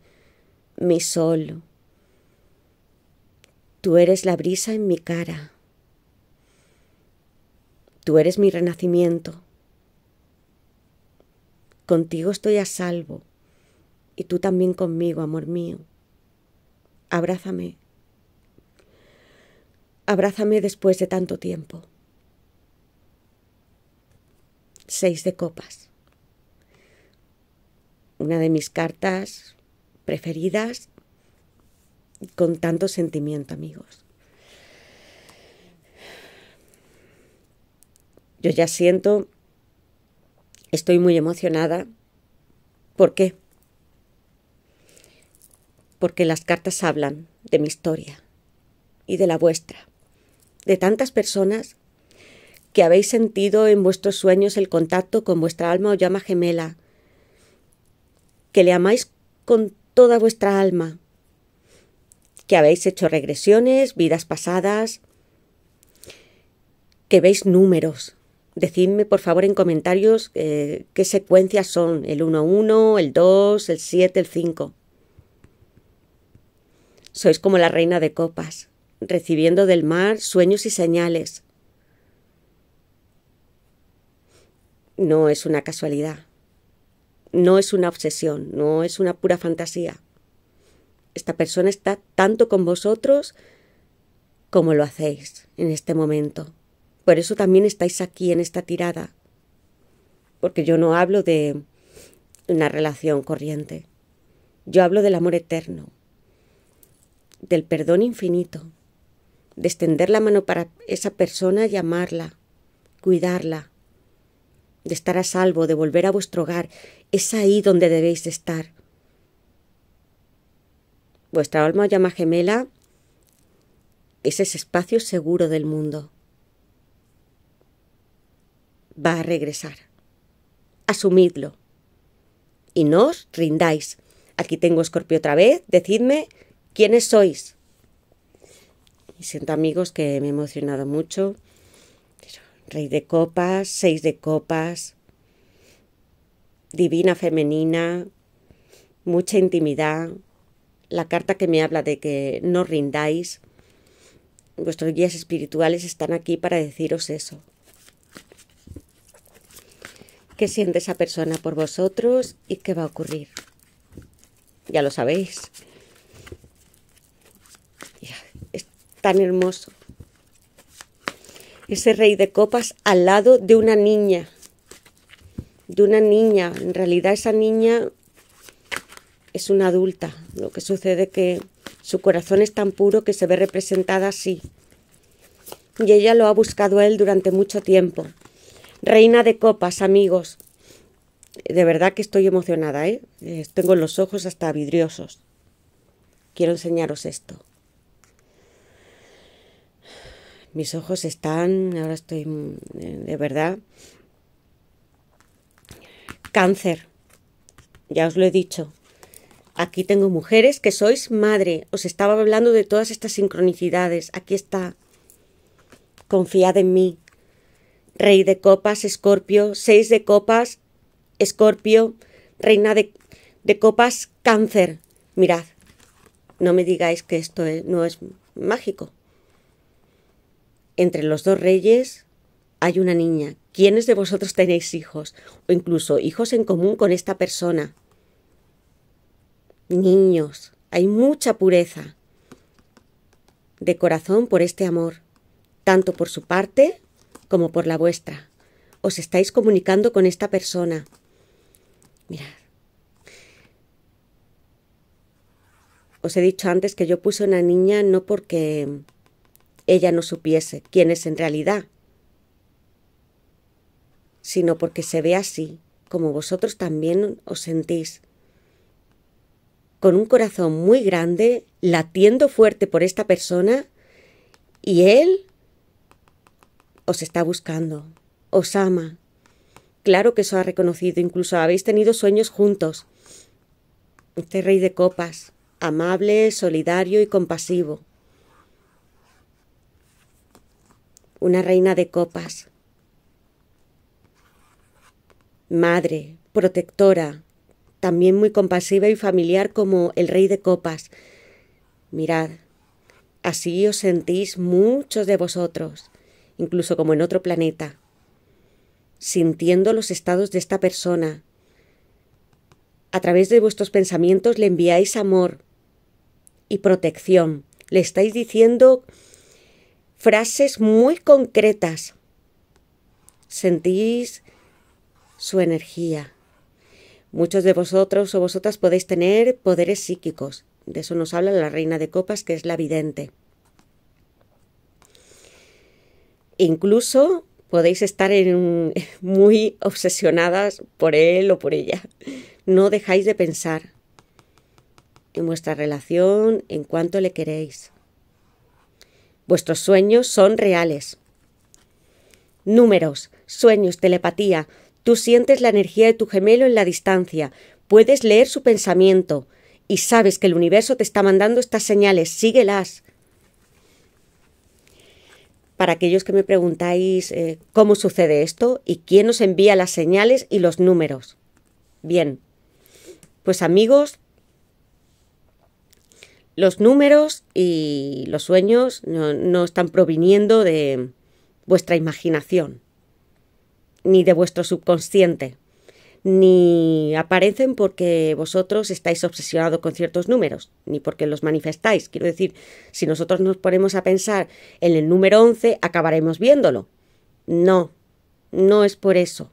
mi sol. Tú eres la brisa en mi cara. Tú eres mi renacimiento. Contigo estoy a salvo y tú también conmigo, amor mío. Abrázame. Abrázame después de tanto tiempo. Seis de copas. Una de mis cartas preferidas con tanto sentimiento, amigos. Yo ya siento, estoy muy emocionada. ¿Por qué? Porque las cartas hablan de mi historia y de la vuestra de tantas personas que habéis sentido en vuestros sueños el contacto con vuestra alma o llama gemela, que le amáis con toda vuestra alma, que habéis hecho regresiones, vidas pasadas, que veis números. Decidme, por favor, en comentarios eh, qué secuencias son, el 1-1, el 2, el 7, el 5. Sois como la reina de copas recibiendo del mar sueños y señales. No es una casualidad, no es una obsesión, no es una pura fantasía. Esta persona está tanto con vosotros como lo hacéis en este momento. Por eso también estáis aquí en esta tirada, porque yo no hablo de una relación corriente, yo hablo del amor eterno, del perdón infinito de extender la mano para esa persona llamarla cuidarla, de estar a salvo, de volver a vuestro hogar. Es ahí donde debéis estar. Vuestra alma o llama gemela es ese espacio seguro del mundo. Va a regresar. Asumidlo. Y no os rindáis. Aquí tengo Escorpio otra vez. Decidme quiénes sois y siento amigos que me he emocionado mucho. Rey de copas, seis de copas, divina femenina, mucha intimidad, la carta que me habla de que no rindáis. Vuestros guías espirituales están aquí para deciros eso. ¿Qué siente esa persona por vosotros y qué va a ocurrir? Ya lo sabéis. tan hermoso. Ese rey de copas al lado de una niña, de una niña. En realidad esa niña es una adulta. Lo que sucede es que su corazón es tan puro que se ve representada así. Y ella lo ha buscado a él durante mucho tiempo. Reina de copas, amigos. De verdad que estoy emocionada, ¿eh? eh tengo los ojos hasta vidriosos. Quiero enseñaros esto. Mis ojos están, ahora estoy mm, eh, de verdad. Cáncer, ya os lo he dicho. Aquí tengo mujeres que sois madre. Os estaba hablando de todas estas sincronicidades. Aquí está. Confiad en mí. Rey de copas, escorpio. Seis de copas, escorpio. Reina de, copas, cáncer. Mirad, no me digáis que esto eh, no es mágico entre los dos reyes hay una niña. ¿Quiénes de vosotros tenéis hijos? O incluso hijos en común con esta persona. Niños, hay mucha pureza de corazón por este amor, tanto por su parte como por la vuestra. Os estáis comunicando con esta persona. Mirad. Os he dicho antes que yo puse una niña no porque ella no supiese quién es en realidad, sino porque se ve así, como vosotros también os sentís, con un corazón muy grande, latiendo fuerte por esta persona, y él os está buscando, os ama. Claro que eso ha reconocido, incluso habéis tenido sueños juntos. Este rey de copas, amable, solidario y compasivo. una reina de copas. Madre, protectora, también muy compasiva y familiar como el rey de copas. Mirad, así os sentís muchos de vosotros, incluso como en otro planeta, sintiendo los estados de esta persona. A través de vuestros pensamientos le enviáis amor y protección. Le estáis diciendo frases muy concretas. Sentís su energía. Muchos de vosotros o vosotras podéis tener poderes psíquicos. De eso nos habla la reina de copas, que es la vidente. Incluso podéis estar en, (laughs) muy obsesionadas por él o por ella. No dejáis de pensar en vuestra relación, en cuánto le queréis. Vuestros sueños son reales. Números, sueños, telepatía. Tú sientes la energía de tu gemelo en la distancia. Puedes leer su pensamiento. Y sabes que el universo te está mandando estas señales. Síguelas. Para aquellos que me preguntáis eh, cómo sucede esto y quién nos envía las señales y los números. Bien. Pues amigos, los números y los sueños no, están proviniendo de vuestra imaginación, ni de vuestro subconsciente, ni aparecen porque vosotros estáis obsesionados con ciertos números, ni porque los manifestáis. Quiero decir, si nosotros nos ponemos a pensar en el número 11, acabaremos viéndolo. No, no es por eso.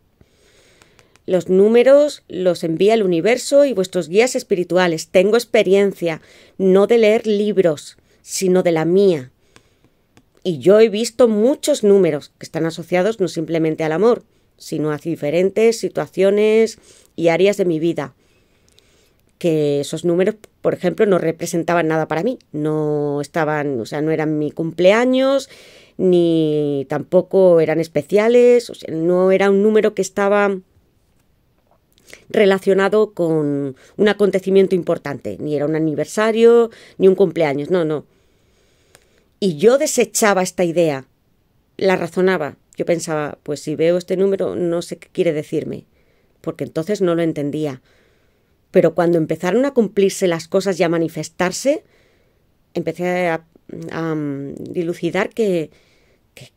Los números los envía el universo y vuestros guías espirituales. Tengo experiencia, no de leer libros, sino de la mía. Y yo he visto muchos números que están asociados no simplemente al amor, sino a diferentes situaciones y áreas de mi vida. Que esos números, por ejemplo, no representaban nada para mí. No estaban, o sea, no eran mi cumpleaños, ni tampoco eran especiales, o sea, no era un número que estaba relacionado con un acontecimiento importante, ni era un aniversario, ni un cumpleaños, no, no. Y yo desechaba esta idea, la razonaba, yo pensaba, pues si veo este número no sé qué quiere decirme, porque entonces no lo entendía. Pero cuando empezaron a cumplirse las cosas y a manifestarse, empecé a, mm, dilucidar que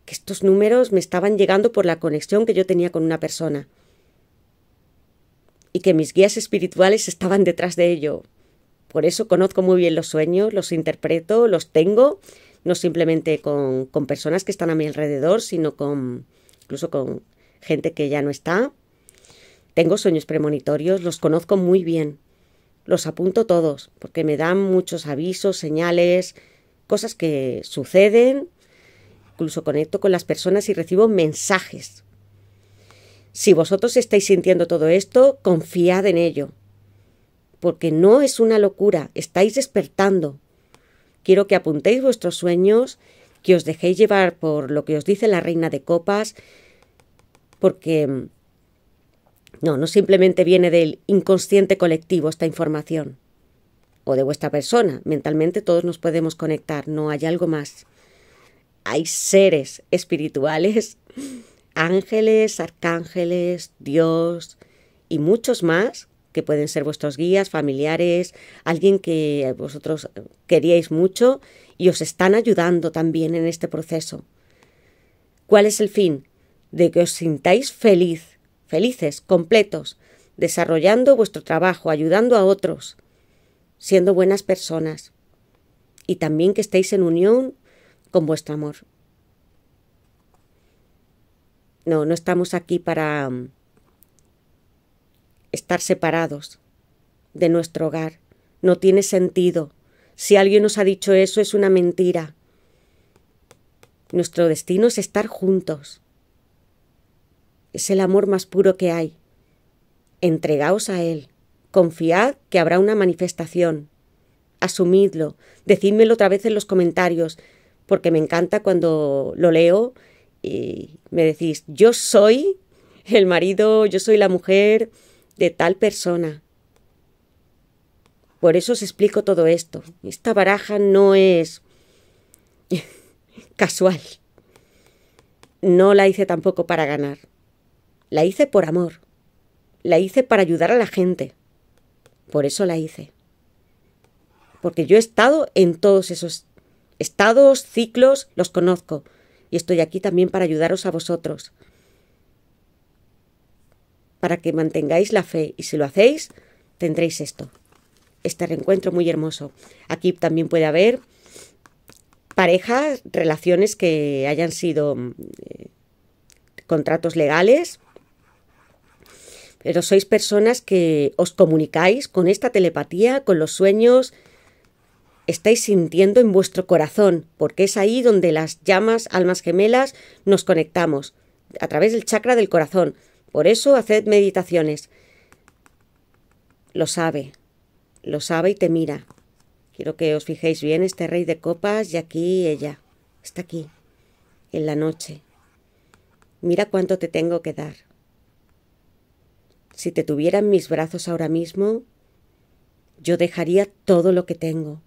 estos números me estaban llegando por la conexión que yo tenía con una persona y que mis guías espirituales estaban detrás de ello. Por eso conozco muy bien los sueños, los interpreto, los tengo, no simplemente con, con personas que están a mi alrededor, sino con incluso con gente que ya no está. Tengo sueños premonitorios, los conozco muy bien. Los apunto todos, porque me dan muchos avisos, señales, cosas que suceden. Incluso conecto con las personas y recibo mensajes si vosotros estáis sintiendo todo esto, confiad en ello, porque no es una locura, estáis despertando. Quiero que apuntéis vuestros sueños, que os dejéis llevar por lo que os dice la reina de copas, porque mm, no, no simplemente viene del inconsciente colectivo esta información, o de vuestra persona, mentalmente todos nos podemos conectar, no hay algo más. Hay seres espirituales ángeles, arcángeles, Dios y muchos más que pueden ser vuestros guías, familiares, alguien que vosotros queríais mucho y os están ayudando también en este proceso. ¿Cuál es el fin? De que os sintáis feliz, felices, completos, desarrollando vuestro trabajo, ayudando a otros, siendo buenas personas y también que estéis en unión con vuestro amor. No, no estamos aquí para mm, estar separados de nuestro hogar. No tiene sentido. Si alguien nos ha dicho eso es una mentira. Nuestro destino es estar juntos. Es el amor más puro que hay. Entregaos a él. Confiad que habrá una manifestación. Asumidlo. Decídmelo otra vez en los comentarios, porque me encanta cuando lo leo y me decís, yo soy el marido, yo soy la mujer de tal persona. Por eso os explico todo esto. Esta baraja no es (laughs) casual. No la hice tampoco para ganar. La hice por amor. La hice para ayudar a la gente. Por eso la hice. Porque yo he estado en todos esos estados, ciclos, los conozco y estoy aquí también para ayudaros a vosotros, para que mantengáis la fe y si lo hacéis, tendréis esto, este reencuentro muy hermoso. Aquí también puede haber parejas, relaciones que hayan sido mm, eh, contratos legales, pero sois personas que os comunicáis con esta telepatía, con los sueños, estáis sintiendo en vuestro corazón, porque es ahí donde las llamas, almas gemelas, nos conectamos, a través del chakra del corazón. Por eso haced meditaciones. Lo sabe, lo sabe y te mira. Quiero que os fijéis bien, este rey de copas y aquí ella, está aquí, en la noche. Mira cuánto te tengo que dar. Si te tuviera en mis brazos ahora mismo, yo dejaría todo lo que tengo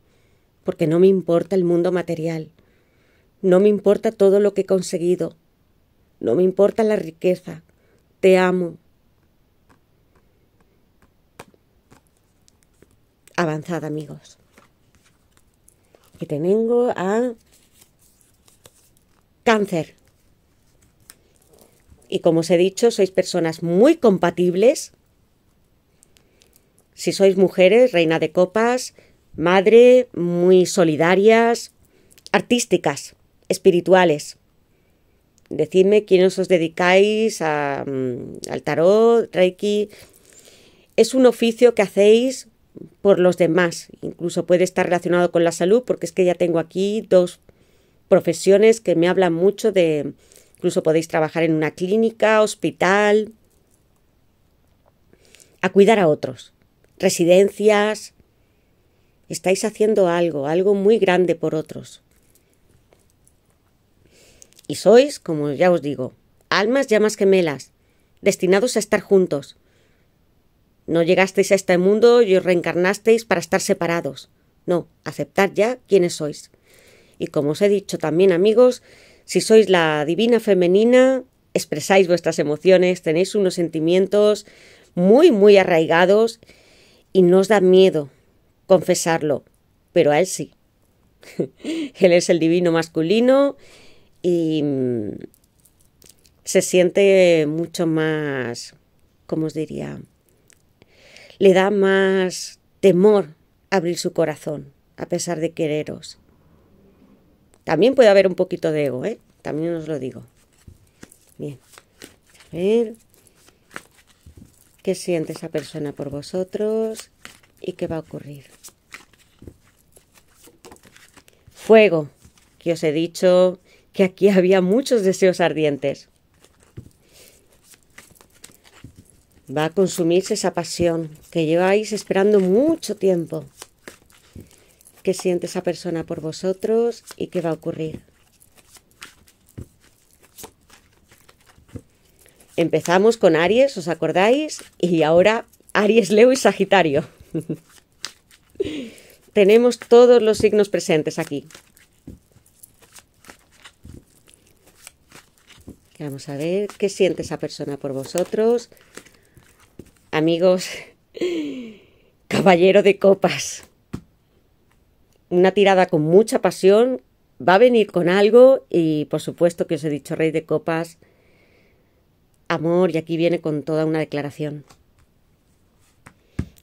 porque no me importa el mundo material, no me importa todo lo que he conseguido, no me importa la riqueza, te amo. Avanzad amigos. Y tengo a cáncer. Y como os he dicho, sois personas muy compatibles. Si sois mujeres, reina de copas, madre, muy solidarias, artísticas, espirituales. Decidme quiénes os dedicáis mm, al tarot, reiki. Es un oficio que hacéis por los demás. Incluso puede estar relacionado con la salud, porque es que ya tengo aquí dos profesiones que me hablan mucho de... Incluso podéis trabajar en una clínica, hospital, a cuidar a otros, residencias, Estáis haciendo algo, algo muy grande por otros. Y sois, como ya os digo, almas llamas gemelas, destinados a estar juntos. No llegasteis a este mundo y os reencarnasteis para estar separados. No, aceptad ya quiénes sois. Y como os he dicho también, amigos, si sois la divina femenina, expresáis vuestras emociones, tenéis unos sentimientos muy, muy arraigados y no os da miedo, confesarlo, pero a él sí. (laughs) él es el divino masculino y mm, se siente mucho más, ¿cómo os diría? Le da más temor abrir su corazón, a pesar de quereros. También puede haber un poquito de ego, ¿eh? También os lo digo. Bien. A ver. ¿Qué siente esa persona por vosotros? ¿Y qué va a ocurrir? fuego, que os he dicho que aquí había muchos deseos ardientes. Va a consumirse esa pasión que lleváis esperando mucho tiempo. ¿Qué siente esa persona por vosotros y qué va a ocurrir? Empezamos con Aries, ¿os acordáis? Y ahora Aries, Leo y Sagitario. (laughs) tenemos todos los signos presentes aquí. Vamos a ver qué siente esa persona por vosotros. Amigos, (laughs) caballero de copas. Una tirada con mucha pasión. Va a venir con algo y por supuesto que os he dicho, rey de copas, amor y aquí viene con toda una declaración.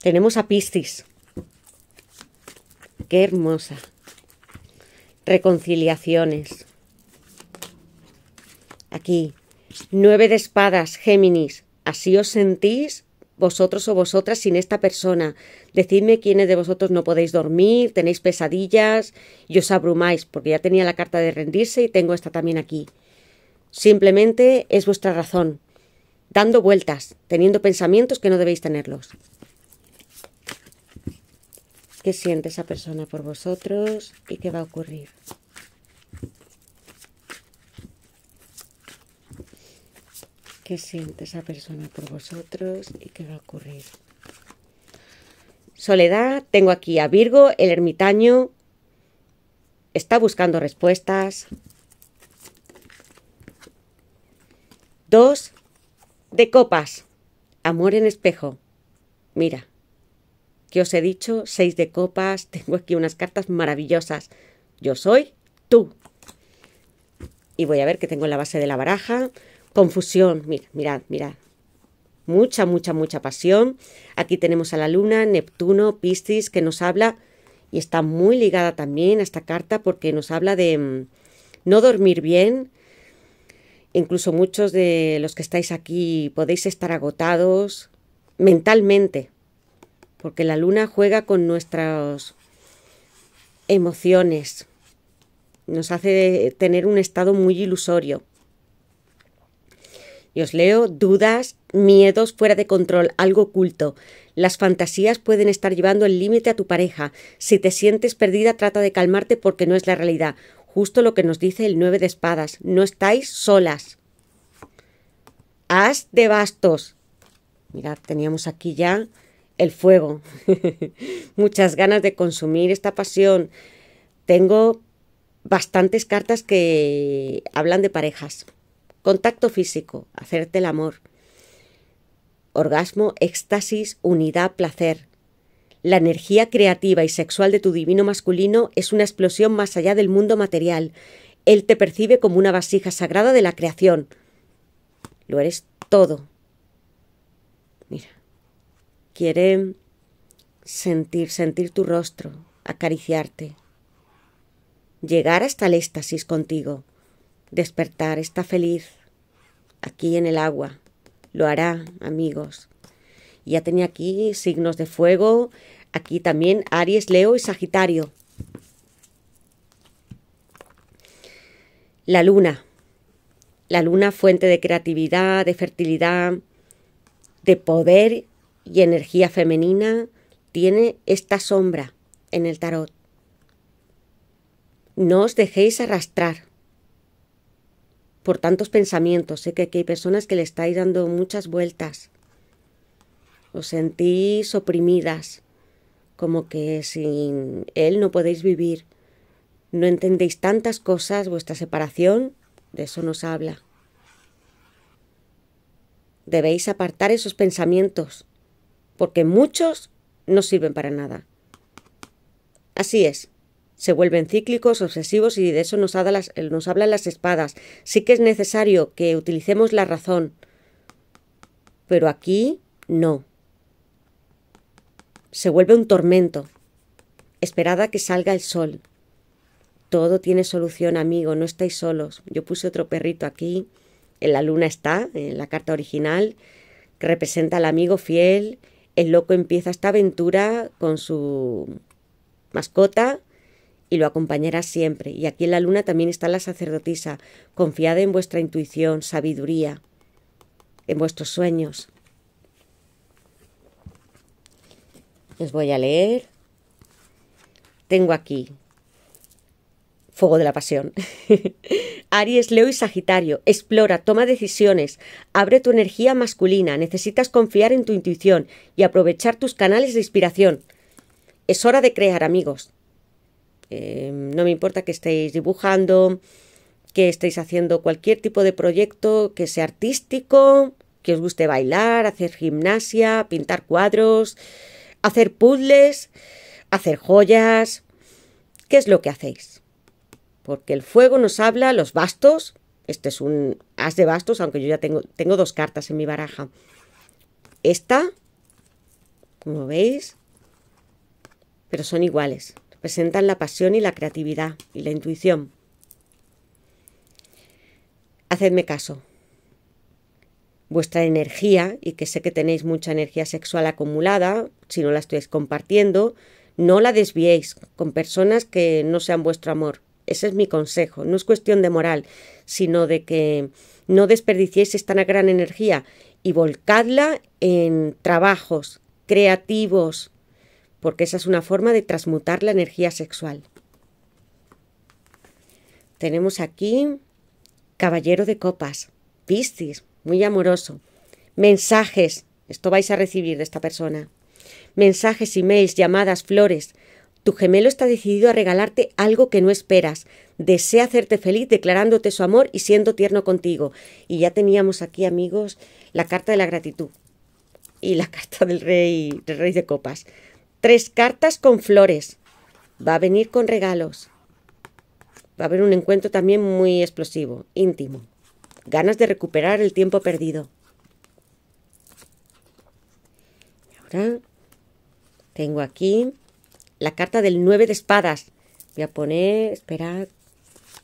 Tenemos a Piscis qué hermosa. Reconciliaciones. Aquí, nueve de espadas, Géminis. Así os sentís vosotros o vosotras sin esta persona. Decidme quiénes de vosotros no podéis dormir, tenéis pesadillas y os abrumáis, porque ya tenía la carta de rendirse y tengo esta también aquí. Simplemente es vuestra razón, dando vueltas, teniendo pensamientos que no debéis tenerlos qué siente esa persona por vosotros y qué va a ocurrir. ¿Qué siente esa persona por vosotros y qué va a ocurrir? Soledad, tengo aquí a Virgo, el ermitaño, está buscando respuestas. Dos de copas, amor en espejo. Mira, que os he dicho, seis de copas, (laughs) tengo aquí unas cartas maravillosas. Yo soy tú. Y voy a ver qué tengo en la base de la baraja. Confusión, mirad, mirad, mirad. Mucha, mucha, mucha pasión. Aquí tenemos a la luna, Neptuno, Piscis, que nos habla, y está muy ligada también a esta carta porque nos habla de mm, no dormir bien. Incluso muchos de los que estáis aquí podéis estar agotados mentalmente, porque la luna juega con nuestras emociones, nos hace tener un estado muy ilusorio. Y os leo dudas, miedos fuera de control, algo oculto. Las fantasías pueden estar llevando el límite a tu pareja. Si te sientes perdida, trata de calmarte porque no es la realidad. Justo lo que nos dice el 9 de espadas. No estáis solas. Haz de bastos. Mirad, teníamos aquí ya el fuego, (laughs) muchas ganas de consumir esta pasión. Tengo bastantes cartas que hablan de parejas. Contacto físico, hacerte el amor. Orgasmo, éxtasis, unidad, placer. La energía creativa y sexual de tu divino masculino es una explosión más allá del mundo material. Él te percibe como una vasija sagrada de la creación. Lo eres todo. Mira quiere sentir, sentir tu rostro, acariciarte, llegar hasta el éxtasis contigo, despertar, está feliz, aquí en el agua, lo hará, amigos. Ya tenía aquí signos de fuego, aquí también Aries, Leo y Sagitario. La luna, la luna fuente de creatividad, de fertilidad, de poder y energía femenina tiene esta sombra en el tarot. No os dejéis arrastrar por tantos pensamientos. Sé que hay personas que le estáis dando muchas vueltas. Os sentís oprimidas, como que sin él no podéis vivir. No entendéis tantas cosas, vuestra separación, de eso nos habla. Debéis apartar esos pensamientos porque muchos no sirven para nada. Así es. Se vuelven cíclicos, obsesivos y de eso nos, eh, nos hablan las espadas. Sí que es necesario que utilicemos la razón. Pero aquí no. Se vuelve un tormento. esperada que salga el sol. Todo tiene solución, amigo, no estáis solos. Yo puse otro perrito aquí. En la luna está, en la carta original, que representa al amigo fiel el loco empieza esta aventura con su mascota y lo acompañará siempre. Y aquí en la luna también está la sacerdotisa, confiada en vuestra intuición, sabiduría, en vuestros sueños. Les voy a leer. Tengo aquí fuego de la pasión. (laughs) Aries, Leo y Sagitario, explora, toma decisiones, abre tu energía masculina, necesitas confiar en tu intuición y aprovechar tus canales de inspiración. Es hora de crear amigos. Em, no me importa que estéis dibujando, que estéis haciendo cualquier tipo de proyecto que sea artístico, que os guste bailar, hacer gimnasia, pintar cuadros, hacer puzzles, hacer joyas. ¿Qué es lo que hacéis? porque el fuego nos habla, los bastos, este es un as de bastos, aunque yo ya tengo, tengo dos cartas en mi baraja. Esta, como veis, pero son iguales, representan la pasión y la creatividad y la intuición. Hacedme caso. Vuestra energía, y que sé que tenéis mucha energía sexual acumulada, si no la estáis compartiendo, no la desviéis con personas que no sean vuestro amor. Ese es mi consejo. No es cuestión de moral, sino de que no desperdiciéis esta gran energía y volcadla en trabajos creativos, porque esa es una forma de transmutar la energía sexual. Tenemos aquí Caballero de Copas, Piscis, muy amoroso. Mensajes, esto vais a recibir de esta persona. Mensajes, emails, llamadas, flores, tu gemelo está decidido a regalarte algo que no esperas. Desea hacerte feliz declarándote su amor y siendo tierno contigo. Y ya teníamos aquí, amigos, la carta de la gratitud y la (laughs) carta del rey, de copas. Tres cartas con flores. Va a venir con regalos. Va a haber un encuentro también muy explosivo, íntimo. Ganas de recuperar el tiempo perdido. Y Ahora tengo aquí la carta del 9 de espadas. Voy a poner, esperad,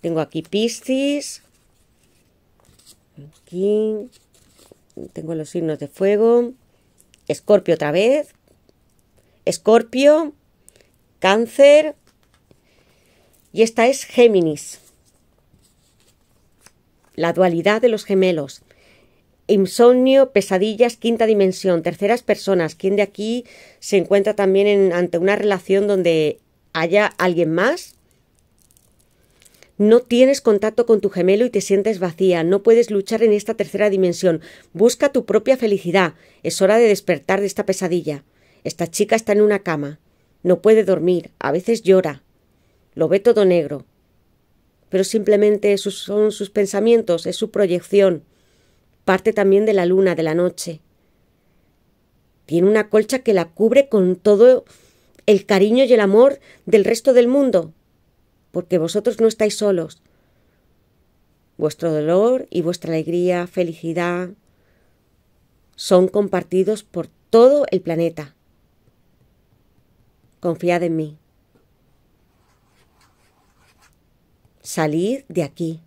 tengo aquí Piscis, aquí tengo los signos de fuego, Escorpio otra vez, Escorpio, Cáncer y esta es Géminis. La dualidad de los gemelos. Insomnio, pesadillas, quinta dimensión, terceras personas. ¿Quién de aquí se encuentra también en, ante una relación donde haya alguien más? No tienes contacto con tu gemelo y te sientes vacía, no puedes luchar en esta tercera dimensión. Busca tu propia felicidad. Es hora de despertar de esta pesadilla. Esta chica está en una cama. No puede dormir, a veces llora. Lo ve todo negro. Pero simplemente esos son sus pensamientos, es su proyección parte también de la luna, de la noche. Tiene una colcha que la cubre con todo el cariño y el amor del resto del mundo, porque vosotros no estáis solos. Vuestro dolor y vuestra alegría, felicidad, son compartidos por todo el planeta. Confiad en mí. Salid de aquí.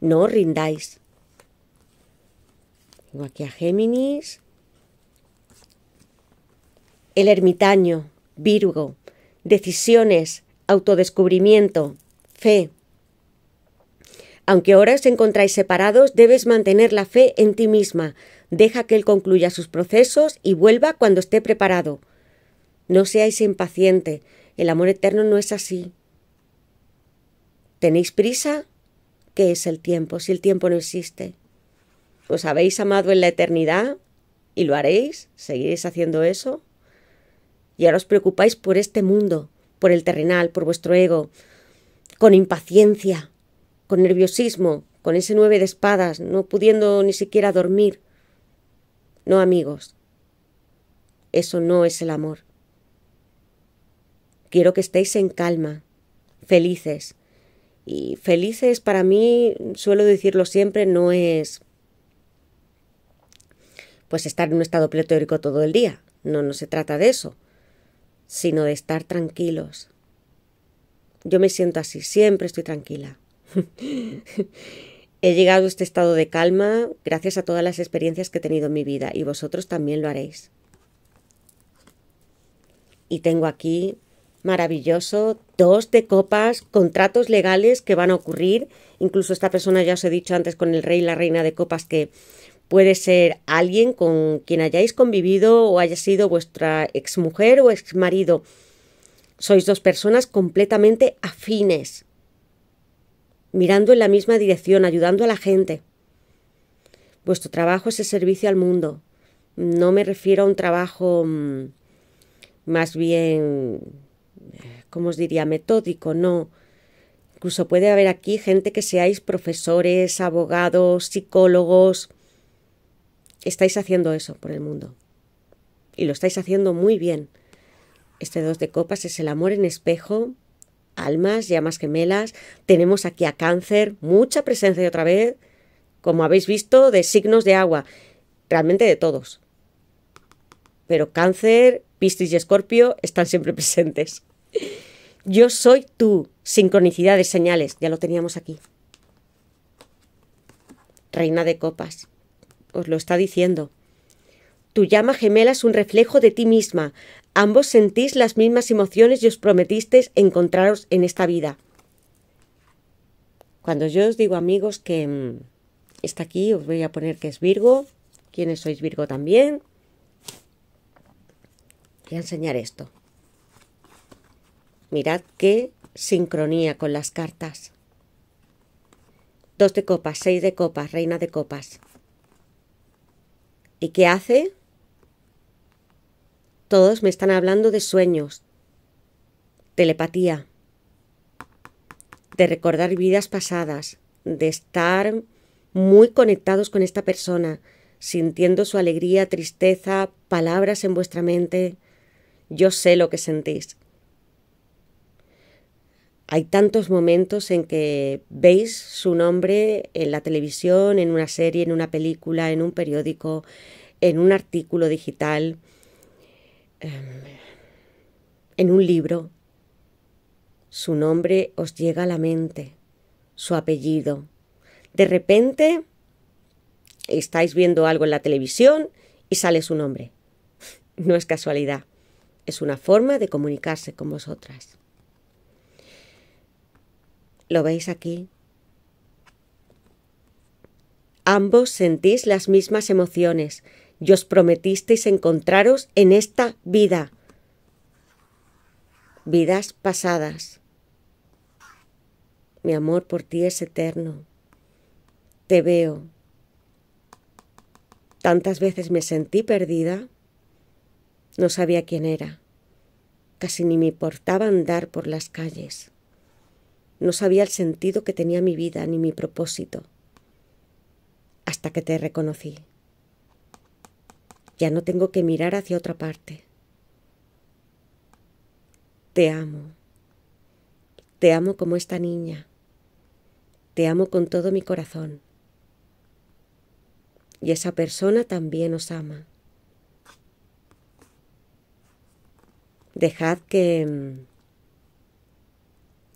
No rindáis aquí a Géminis. El ermitaño, Virgo, decisiones, autodescubrimiento, fe. Aunque ahora os encontráis separados, debes mantener la fe en ti misma. Deja que él concluya sus procesos y vuelva cuando esté preparado. No seáis impaciente. El amor eterno no es así. ¿Tenéis prisa? ¿Qué es el tiempo si el tiempo no existe? ¿Os habéis amado en la eternidad? ¿Y lo haréis? ¿Seguiréis haciendo eso? Y ahora os preocupáis por este mundo, por el terrenal, por vuestro ego, con impaciencia, con nerviosismo, con ese nueve de espadas, no pudiendo ni siquiera dormir. No, amigos, eso no es el amor. Quiero que estéis en calma, felices. Y felices para mí, suelo decirlo siempre, no es pues estar en un estado pletórico todo el día. No, no se trata de eso, sino de estar tranquilos. Yo me siento así, siempre estoy tranquila. (laughs) He llegado a este estado de calma gracias a todas las experiencias que he tenido en mi vida y vosotros también lo haréis. Y tengo aquí, maravilloso, dos de copas, contratos legales que van a ocurrir. Incluso esta persona ya os he dicho antes con el rey y la reina de copas que Puede ser alguien con quien hayáis convivido o haya sido vuestra exmujer o exmarido. Sois dos personas completamente afines, mirando en la misma dirección, ayudando a la gente. Vuestro trabajo es el servicio al mundo. No me refiero a un trabajo mm, más bien, ¿cómo os diría?, metódico, no. Incluso puede haber aquí gente que seáis profesores, abogados, psicólogos, estáis haciendo eso por el mundo. Y lo estáis haciendo muy bien. Este dos de copas es el amor en espejo, almas, llamas gemelas. Tenemos aquí a cáncer, mucha presencia de otra vez, como habéis visto, de signos de agua, realmente de todos. Pero cáncer, piscis y escorpio están siempre (laughs) presentes. Yo soy tú, Sincronicidades, de señales, ya lo teníamos aquí. Reina de copas, os lo está diciendo. Tu llama gemela es un reflejo de ti misma. Ambos sentís las mismas emociones y os prometisteis encontraros en esta vida. Cuando yo os digo, amigos, que mm, está aquí, os voy a poner que es Virgo. ¿Quiénes sois Virgo también? Voy a enseñar esto. Mirad qué sincronía con las cartas. Dos de copas, seis de copas, reina de copas. ¿Y qué hace? Todos me están hablando de sueños, telepatía, de recordar vidas pasadas, de estar muy conectados con esta persona, sintiendo su alegría, tristeza, palabras en vuestra mente. Yo sé lo que sentís. Hay tantos momentos en que veis su nombre en la televisión, en una serie, en una película, en un periódico, en un artículo digital, em, en un libro. Su nombre os llega a la mente, su apellido. De repente estáis viendo algo en la televisión y sale su nombre. (laughs) No es casualidad, es una forma de comunicarse con vosotras. ¿Lo veis aquí? Ambos sentís las mismas emociones y os prometisteis encontraros en esta vida. Vidas pasadas. Mi amor por ti es eterno. Te veo. Tantas veces me sentí perdida. No sabía quién era. Casi ni me importaba andar por las calles. No sabía el sentido que tenía mi vida ni mi propósito. Hasta que te reconocí. Ya no tengo que mirar hacia otra parte. Te amo. Te amo como esta niña. Te amo con todo mi corazón. Y esa persona también os ama. Dejad que mm,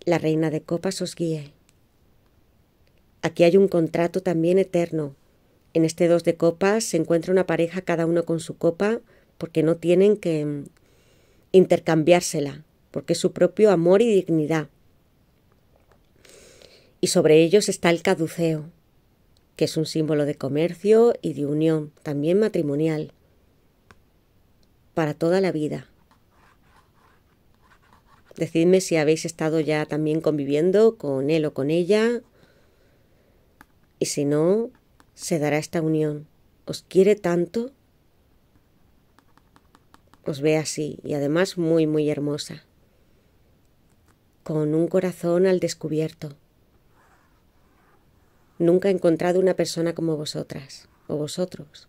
la reina de copas os guíe. Aquí hay un contrato también eterno. En este dos de copas se encuentra una pareja cada uno con su copa porque no tienen que mm, intercambiársela, porque es su propio amor y dignidad. Y sobre ellos está el caduceo, que es un símbolo de comercio y de unión, también matrimonial, para toda la vida. Decidme si habéis estado ya también conviviendo con él o con ella. Y si no, se dará esta unión. ¿Os quiere tanto? Os ve así y además muy, muy hermosa. Con un corazón al descubierto. Nunca he encontrado una persona como vosotras o vosotros.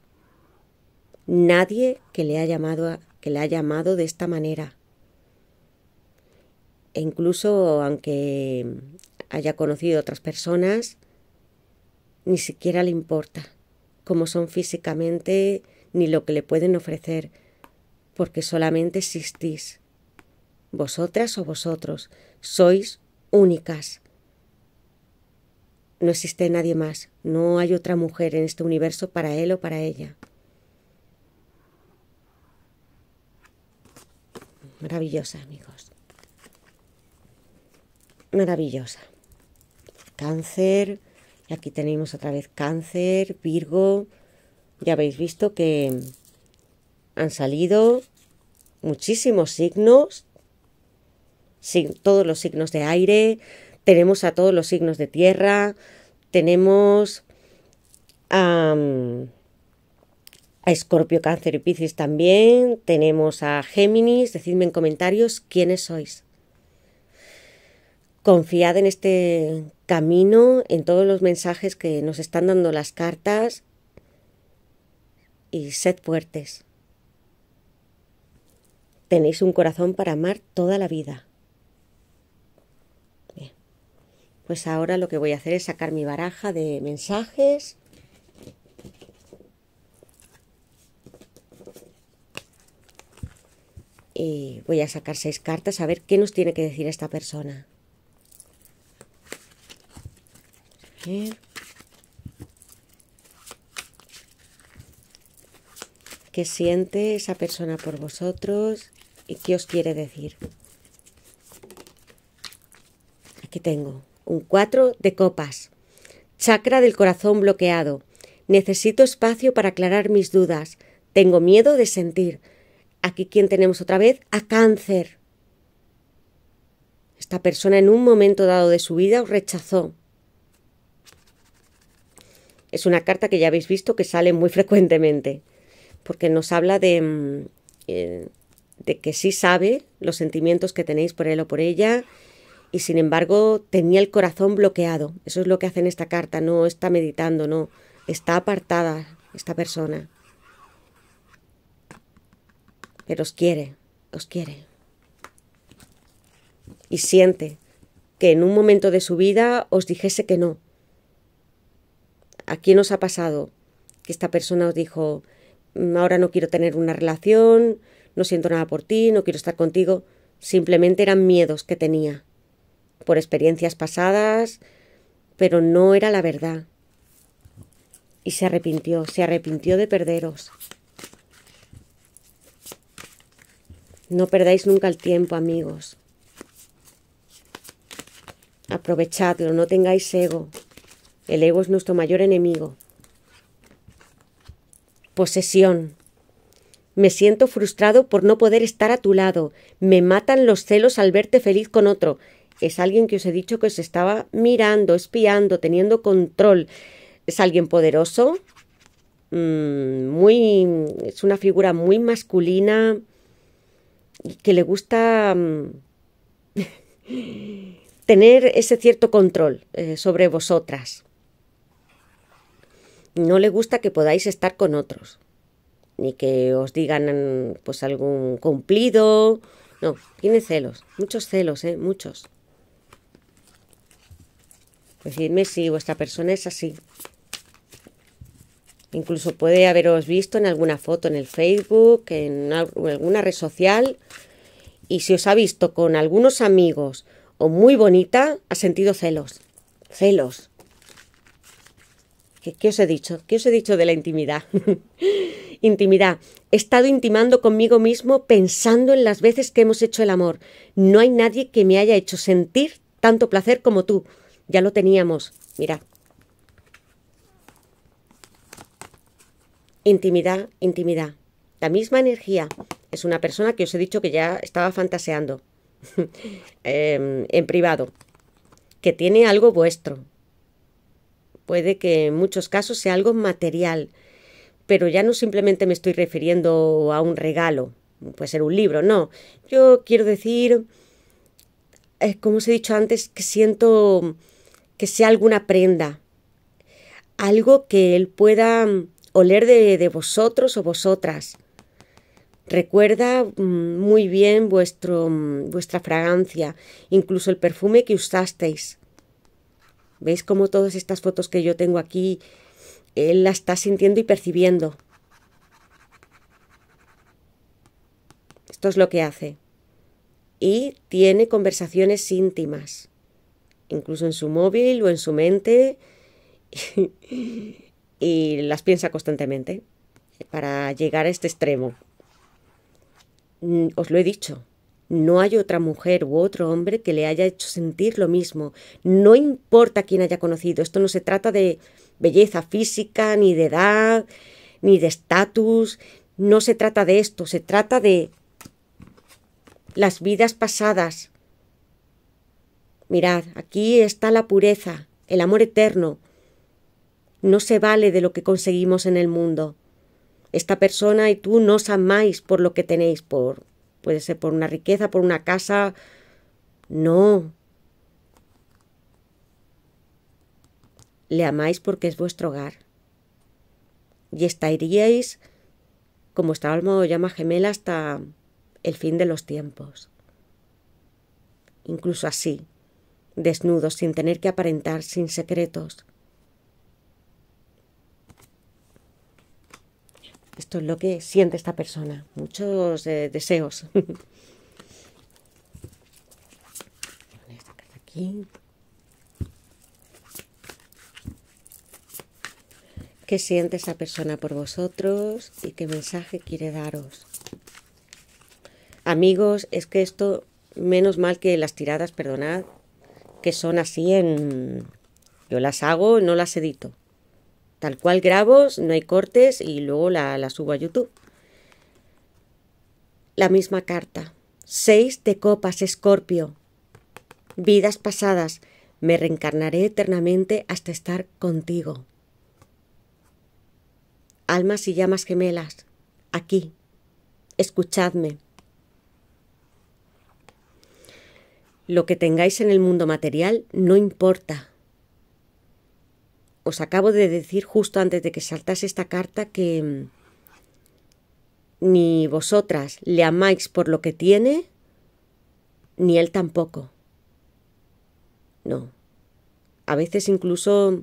Nadie que le haya llamado que le llamado de esta manera e incluso aunque haya conocido otras personas, ni siquiera le importa cómo son físicamente ni lo que le pueden ofrecer, porque solamente existís. Vosotras o vosotros sois únicas. No existe nadie más, no hay otra mujer en este universo para él o para ella. Maravillosa, amigos maravillosa. Cáncer, y aquí tenemos otra vez cáncer, Virgo, ya habéis visto que han salido muchísimos signos, todos los signos de aire, tenemos a todos los signos de tierra, tenemos a, a Escorpio, Cáncer y Piscis también, tenemos a Géminis, decidme en comentarios quiénes sois. Confiad en este camino, en todos los mensajes que nos están dando las cartas y sed fuertes. Tenéis un corazón para amar toda la vida. Bien. Pues ahora lo que voy a hacer es sacar mi baraja de mensajes. Y voy a sacar seis cartas a ver qué nos tiene que decir esta persona. ¿Qué siente esa persona por vosotros y qué os quiere decir? Aquí tengo un cuatro de copas. Chakra del corazón bloqueado. Necesito espacio para aclarar mis dudas. Tengo miedo de sentir. Aquí ¿quién tenemos otra vez a cáncer. Esta persona en un momento dado de su vida os rechazó, es una carta que ya habéis visto que sale muy (laughs) frecuentemente, porque nos habla de, mm, eh, de que sí sabe los sentimientos que tenéis por él o por ella y sin embargo tenía el corazón bloqueado. Eso es lo que hace en esta carta, no está meditando, no, está apartada esta persona. Pero os quiere, os quiere. Y siente que en un momento de su vida os dijese que no, ¿A quién nos ha pasado que esta persona os dijo, mm, ahora no quiero tener una relación, no siento nada por ti, no quiero estar contigo. Simplemente eran miedos que tenía por experiencias pasadas, pero no era la verdad. Y se arrepintió, se arrepintió de perderos. No perdáis nunca el tiempo, amigos. Aprovechadlo, no tengáis ego, el ego es nuestro mayor enemigo. Posesión. Me siento frustrado por no poder estar a tu lado. Me matan los celos al verte feliz con otro. Es alguien que os he dicho que os estaba mirando, espiando, teniendo control. Es alguien poderoso. Mm, muy. Es una figura muy masculina. Que le gusta. Mm, (laughs) tener ese cierto control eh, sobre vosotras no le gusta que podáis estar con otros, ni que os digan pues algún cumplido. No, tiene celos, muchos celos, ¿eh? Muchos. Decidme si vuestra persona es así. Incluso puede haberos visto en alguna foto en el Facebook, en alguna red social. Y si os ha visto con algunos amigos o muy bonita, ha sentido celos. Celos. ¿Qué, os he dicho? ¿Qué os he dicho de la intimidad? (laughs) intimidad. He estado intimando conmigo mismo pensando en las veces que hemos hecho el amor. No hay nadie que me haya hecho sentir tanto placer como tú. Ya lo teníamos. Mira. Intimidad, intimidad. La misma energía. Es una persona que os he dicho que ya estaba fantaseando. (laughs) Em, en privado. Que tiene algo vuestro. Puede que en muchos casos sea algo material, pero ya no simplemente me estoy refiriendo a un regalo, puede ser un libro, no. Yo quiero decir, eh, como os he dicho antes, que siento que sea alguna prenda, algo que él pueda mm, oler de, de, vosotros o vosotras. Recuerda mm, muy bien vuestro, mm, vuestra fragancia, incluso el perfume que usasteis. ¿Veis cómo todas estas fotos que yo tengo aquí, él las está sintiendo y percibiendo? Esto es lo que hace. Y tiene conversaciones íntimas, incluso en su móvil o en su mente, (laughs) y las piensa constantemente para llegar a este extremo. Mm, os lo he dicho, no hay otra mujer u otro hombre que le haya hecho sentir lo mismo. No importa quién haya conocido, esto no se trata de belleza física, ni de edad, ni de estatus, no se trata de esto, se trata de las vidas pasadas. Mirad, aquí está la pureza, el amor eterno. No se vale de lo que conseguimos en el mundo. Esta persona y tú no os amáis por lo que tenéis, por puede ser por una riqueza, por una casa. No. Le amáis porque es vuestro hogar. Y estaríais, como estaba el modo llama gemela, hasta el fin de los tiempos. Incluso así, desnudos, sin tener que aparentar, sin secretos. Esto es lo que siente esta persona. Muchos eh, deseos. (laughs) ¿Qué siente esa persona por vosotros y qué mensaje quiere daros? Amigos, es que esto, menos mal que las tiradas, perdonad, que son así en... Yo las hago, no las edito. Tal cual grabo, no hay cortes y luego la, subo a YouTube. La misma carta. Seis de copas, Escorpio. Vidas pasadas. Me reencarnaré eternamente hasta estar contigo. Almas y llamas gemelas. Aquí. Escuchadme. Lo que tengáis en el mundo material no importa os acabo de decir justo antes de que saltase esta carta que mm, ni vosotras le amáis por lo que tiene, ni él tampoco. No. A veces incluso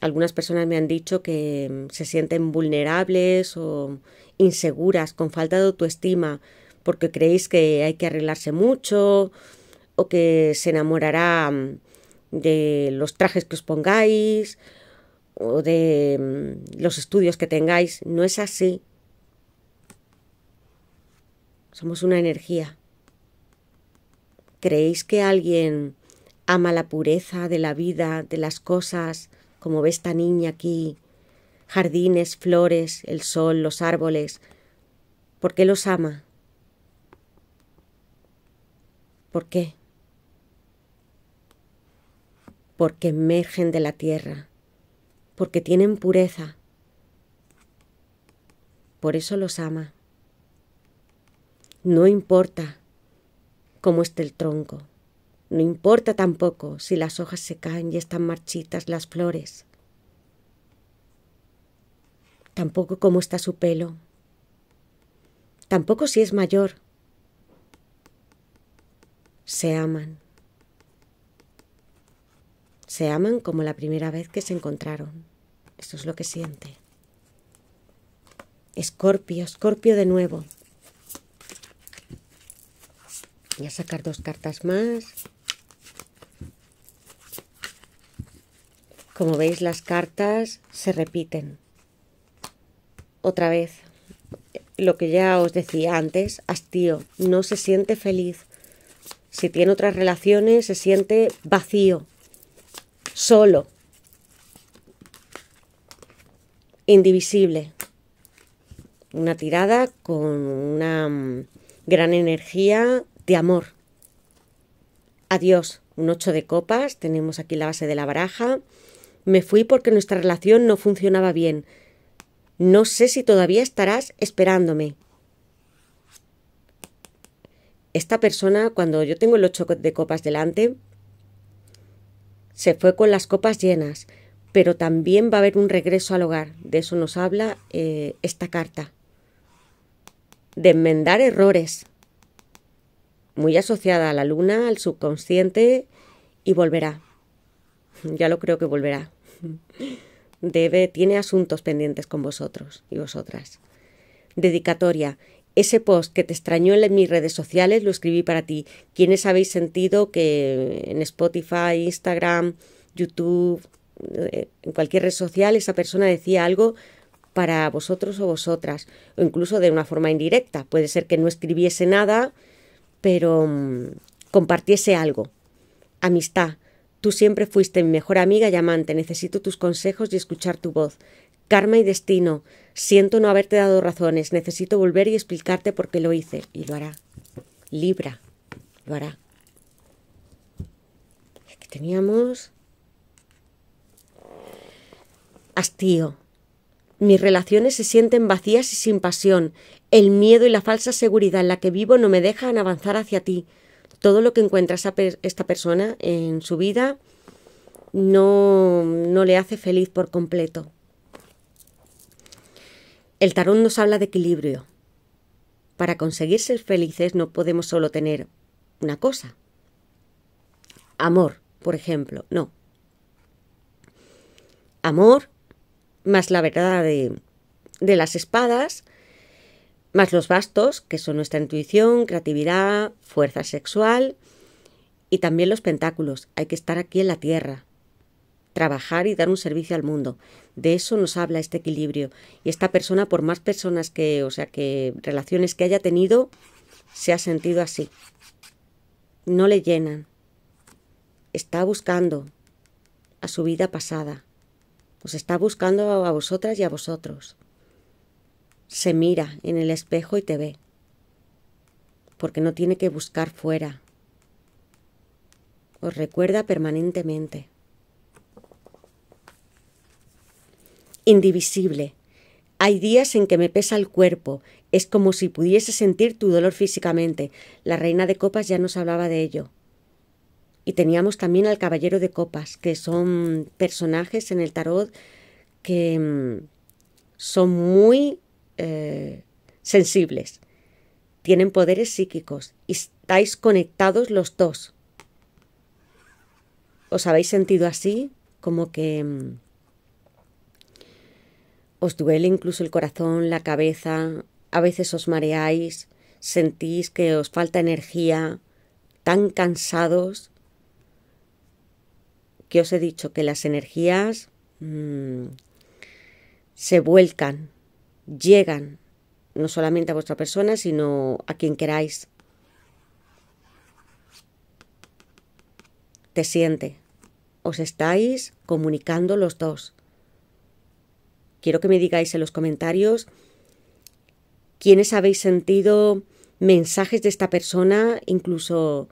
algunas personas me han dicho que mm, se sienten vulnerables o inseguras, con falta de autoestima, porque creéis que hay que arreglarse mucho o que se enamorará mm, de los trajes que os pongáis o de mm, los estudios que tengáis, no es así. Somos una energía. ¿Creéis que alguien ama la pureza de la vida, de las cosas, como ve esta niña aquí? Jardines, flores, el sol, los árboles. ¿Por qué los ama? ¿Por qué? Porque emergen de la tierra porque tienen pureza. Por eso los ama. No importa cómo esté el tronco. No importa tampoco si las hojas se caen y están marchitas las flores. Tampoco cómo está su pelo. Tampoco si es mayor. Se aman. Se aman como la primera vez que se encontraron. Eso es lo que siente. Escorpio, escorpio de nuevo. Voy a sacar dos cartas más. Como veis, las cartas se repiten. Otra vez, lo que ya os decía antes, hastío, no se siente feliz. Si tiene otras relaciones, se siente vacío, solo, indivisible. Una tirada con una mm, gran energía de amor. Adiós, un 8 de copas, tenemos aquí la base de la baraja. Me fui porque nuestra relación no funcionaba bien. No sé si todavía estarás esperándome. Esta persona, cuando yo tengo el 8 de copas delante, se fue con las copas llenas, pero también va a haber un regreso al hogar. De eso nos habla eh, esta carta. De enmendar errores, muy asociada a la luna, al subconsciente, y volverá. Ya lo creo que volverá. Debe, tiene asuntos pendientes con vosotros y vosotras. Dedicatoria. Ese post que te extrañó en mis redes sociales lo escribí para ti. ¿Quiénes habéis sentido que en Spotify, Instagram, YouTube, eh, en cualquier red social, esa persona decía algo para vosotros o vosotras, o incluso de una forma indirecta. Puede ser que no escribiese nada, pero mm, compartiese algo. Amistad. Tú siempre fuiste mi mejor amiga y amante. Necesito tus consejos y escuchar tu voz. Karma y destino. Siento no haberte dado razones. Necesito volver y explicarte por qué lo hice. Y lo hará. Libra. Lo hará. Aquí teníamos. Hastío. Mis relaciones se sienten vacías y sin pasión. El miedo y la falsa seguridad en la que vivo no me dejan avanzar hacia ti. Todo lo que encuentra esta persona en su vida no, no le hace feliz por completo. El tarón nos habla de equilibrio. Para conseguir ser felices no podemos solo tener una cosa. Amor, por ejemplo, no. Amor más la verdad de, de las espadas, más los bastos, que son nuestra intuición, creatividad, fuerza sexual, y también los pentáculos. Hay que estar aquí en la tierra, trabajar y dar un servicio al mundo. De eso nos habla este equilibrio. Y esta persona, por más personas que, o sea, que relaciones que haya tenido, se ha sentido así. No le llenan. Está buscando a su vida pasada. Os está buscando a vosotras y a vosotros. Se mira en el espejo y te ve. Porque no tiene que buscar fuera. Os recuerda permanentemente. indivisible. Hay días en que me pesa el cuerpo, es como si pudiese sentir tu dolor físicamente. La reina de copas ya nos hablaba de ello. Y teníamos también al caballero de copas, que son personajes en el tarot que mm, son muy eh, sensibles, tienen poderes psíquicos y estáis conectados los dos. ¿Os habéis sentido así? Como que mm, os duele incluso el corazón, la cabeza, a veces os mareáis, sentís que os falta energía, tan cansados que os he dicho que las energías mm, se vuelcan, llegan, no solamente a vuestra persona, sino a quien queráis. Te siente. Os estáis comunicando los dos. Quiero que me digáis en los comentarios quiénes habéis sentido mensajes de esta persona, incluso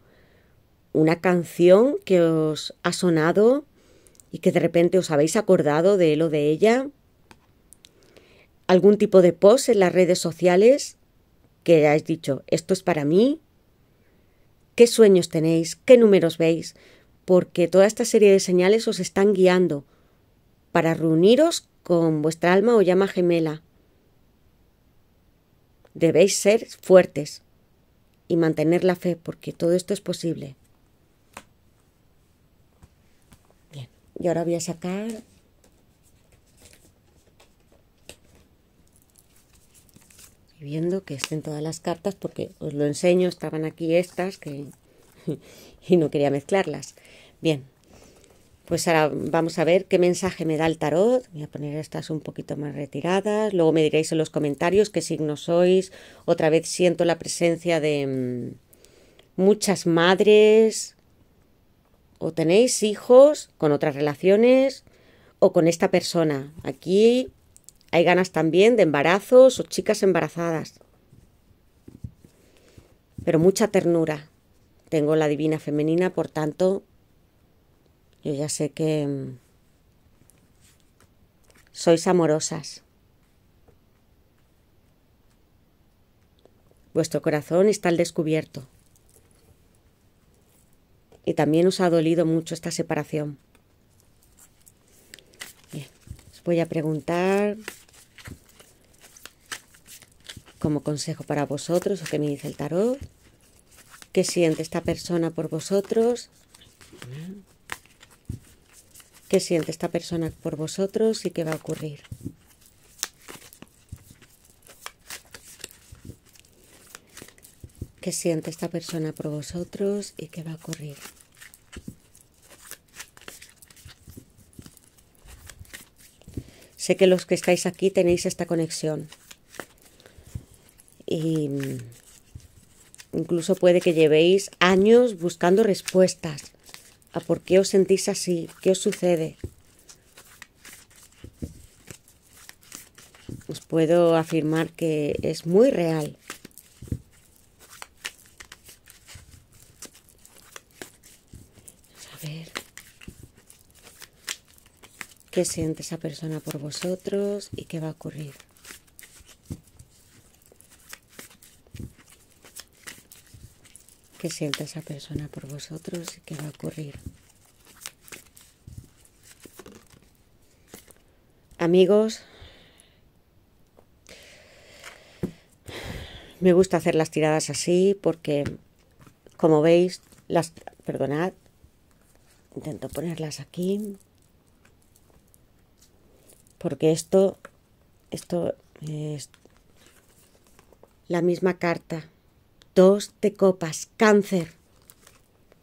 una canción que os ha sonado y que de repente os habéis acordado de él o de ella, algún tipo de post en las redes sociales que hayáis dicho, esto es para mí, qué sueños tenéis, qué números veis, porque toda esta serie de señales os están guiando para reuniros con vuestra alma o llama gemela. Debéis ser fuertes y mantener la fe, porque todo esto es posible. Bien, y ahora voy a sacar viendo que estén todas las cartas porque os lo enseño, estaban aquí estas que (laughs) y no quería mezclarlas. Bien, pues ahora vamos a ver qué mensaje me da el tarot. Voy a poner estas un poquito más retiradas. Luego me diréis en los comentarios qué signo sois. Otra vez siento la presencia de mm, muchas madres. O tenéis hijos con otras relaciones o con esta persona. Aquí hay ganas también de embarazos o chicas embarazadas. Pero mucha ternura. Tengo la divina femenina, por tanto, yo ya sé que mm, sois amorosas. Vuestro corazón está al descubierto. Y también os ha dolido mucho esta separación. Bien, os voy a preguntar como consejo para vosotros o que me dice el tarot. ¿Qué siente esta persona por vosotros? qué siente esta persona por vosotros y qué va a ocurrir. ¿Qué siente esta persona por vosotros y qué va a ocurrir? Sé que los que estáis aquí tenéis esta conexión. Y mm, incluso puede que llevéis años buscando respuestas a por qué os sentís así, qué os sucede. Os puedo afirmar que es muy real. A ver. ¿Qué siente esa persona por vosotros y qué va a ocurrir? que sienta esa persona por vosotros y qué va a ocurrir. Amigos, me gusta hacer las tiradas así porque, como veis, las... Perdonad, intento ponerlas aquí. Porque esto, esto es la misma carta Dos de copas, cáncer.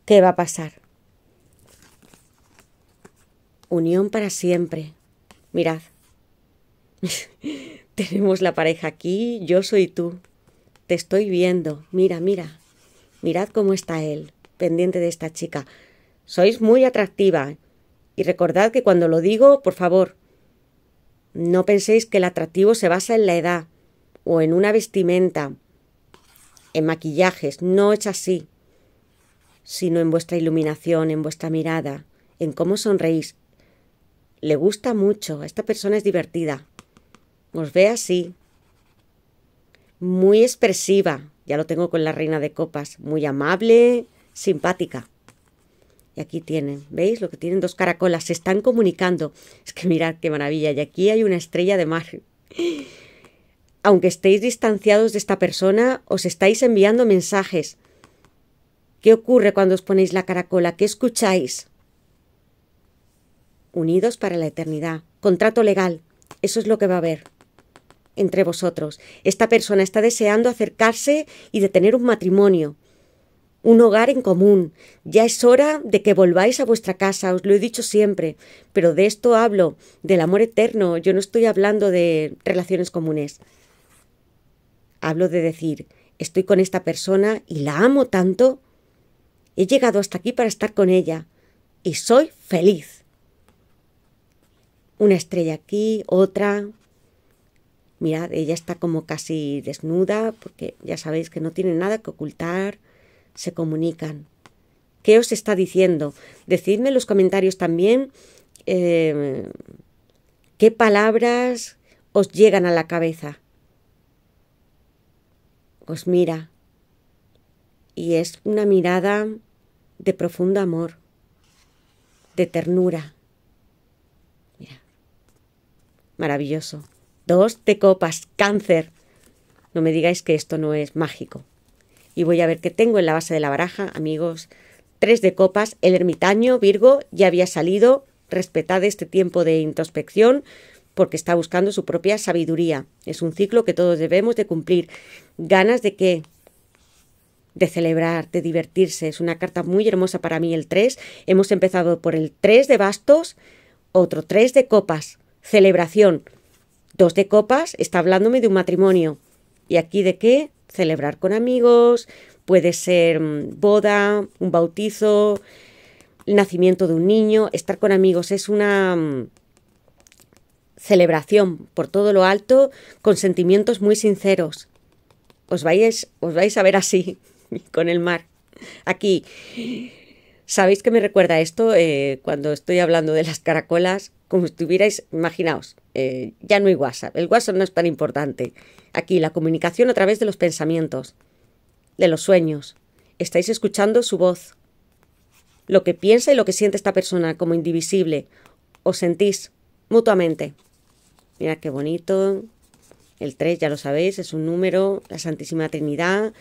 ¿Qué va a pasar? Unión para siempre. Mirad. (laughs) Tenemos la pareja aquí, yo soy tú. Te estoy viendo. Mira, mira. Mirad cómo está él, pendiente de esta chica. Sois muy atractiva. Y recordad que cuando lo digo, por favor, no penséis que el atractivo se basa en la edad o en una vestimenta en maquillajes, no es así, sino en vuestra iluminación, en vuestra mirada, en cómo sonreís. Le gusta mucho, esta persona es divertida, os ve así, muy expresiva, ya lo tengo con la reina de copas, muy amable, simpática. Y aquí tienen, ¿veis? Lo que tienen dos caracolas, se están comunicando. Es que mirad qué maravilla, y aquí hay una estrella de mar aunque estéis distanciados de esta persona, os estáis enviando mensajes. ¿Qué ocurre cuando os ponéis la caracola? ¿Qué escucháis? Unidos para la eternidad. Contrato legal. Eso es lo que va a haber entre vosotros. Esta persona está deseando acercarse y de tener un matrimonio, un hogar en común. Ya es hora de que volváis a vuestra casa, os lo he dicho siempre, pero de esto hablo, del amor eterno, yo no estoy hablando de relaciones comunes. Hablo de decir, estoy con esta persona y la amo tanto. He llegado hasta aquí para estar con ella y soy feliz. Una estrella aquí, otra. Mirad, ella está como casi desnuda porque ya sabéis que no tiene nada que ocultar. Se comunican. ¿Qué os está diciendo? Decidme en los comentarios también eh, qué palabras os llegan a la cabeza os pues mira y es una mirada de profundo amor, de ternura. Mira, maravilloso. Dos de copas, cáncer. No me digáis que esto no es mágico. Y voy a ver qué tengo en la base de la baraja, amigos. Tres de copas, el ermitaño, Virgo, ya había salido. Respetad este tiempo de introspección porque está buscando su propia sabiduría. Es un ciclo que todos debemos de cumplir. ¿Ganas de qué? De celebrar, de divertirse. Es una carta muy hermosa para mí el 3. Hemos empezado por el 3 de bastos, otro 3 de copas, celebración. Dos de copas está hablándome de un matrimonio. ¿Y aquí de qué? Celebrar con amigos, puede ser mm, boda, un bautizo, el nacimiento de un niño, estar con amigos. Es una mm, celebración por todo lo alto, con sentimientos muy sinceros. Os vais, os vais a ver así, (laughs) con el mar. Aquí. ¿Sabéis que me recuerda esto? Eh, cuando estoy hablando de las caracolas, como estuvierais, imaginaos, eh, ya no hay WhatsApp. El WhatsApp no es tan importante. Aquí, la comunicación a través de los pensamientos, de los sueños. Estáis escuchando su voz. Lo que piensa y lo que siente esta persona como indivisible. Os sentís mutuamente. Mira qué bonito. El 3, ya lo sabéis, es un número, la Santísima Trinidad,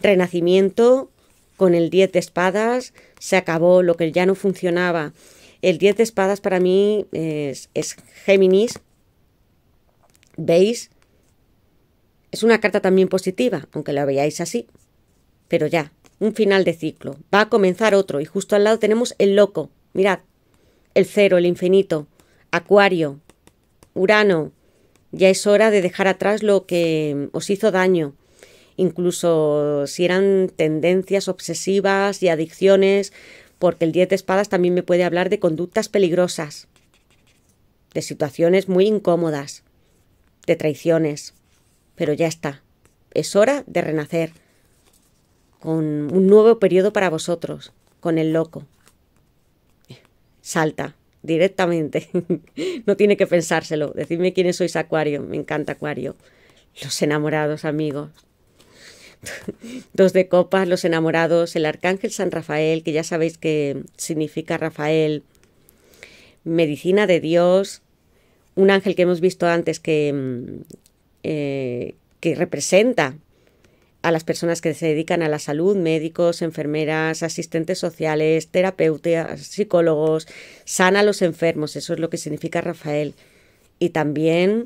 renacimiento con el 10 de espadas, se acabó lo que ya no funcionaba. El 10 de espadas para mí es, es Géminis, ¿veis? Es una carta también positiva, aunque la veáis así, pero ya, un final de ciclo. Va a comenzar otro y justo al lado tenemos el loco, mirad, el cero, el infinito, acuario, Urano, ya es hora de dejar atrás lo que os hizo daño, incluso si eran tendencias obsesivas y adicciones, porque el 10 de espadas también me puede hablar de conductas peligrosas, de situaciones muy incómodas, de traiciones. Pero ya está, es hora de renacer con un nuevo periodo para vosotros, con el loco. Salta directamente. (laughs) no tiene que pensárselo. Decidme quiénes sois Acuario. Me encanta Acuario. Los enamorados, amigos. (laughs) Dos de copas, los enamorados, el arcángel San Rafael, que ya sabéis que significa Rafael, medicina de Dios, un ángel que hemos visto antes que, mm, eh, que representa a las personas que se dedican a la salud, médicos, enfermeras, asistentes sociales, terapeutas, psicólogos, sana a los enfermos, eso es lo que significa Rafael. Y también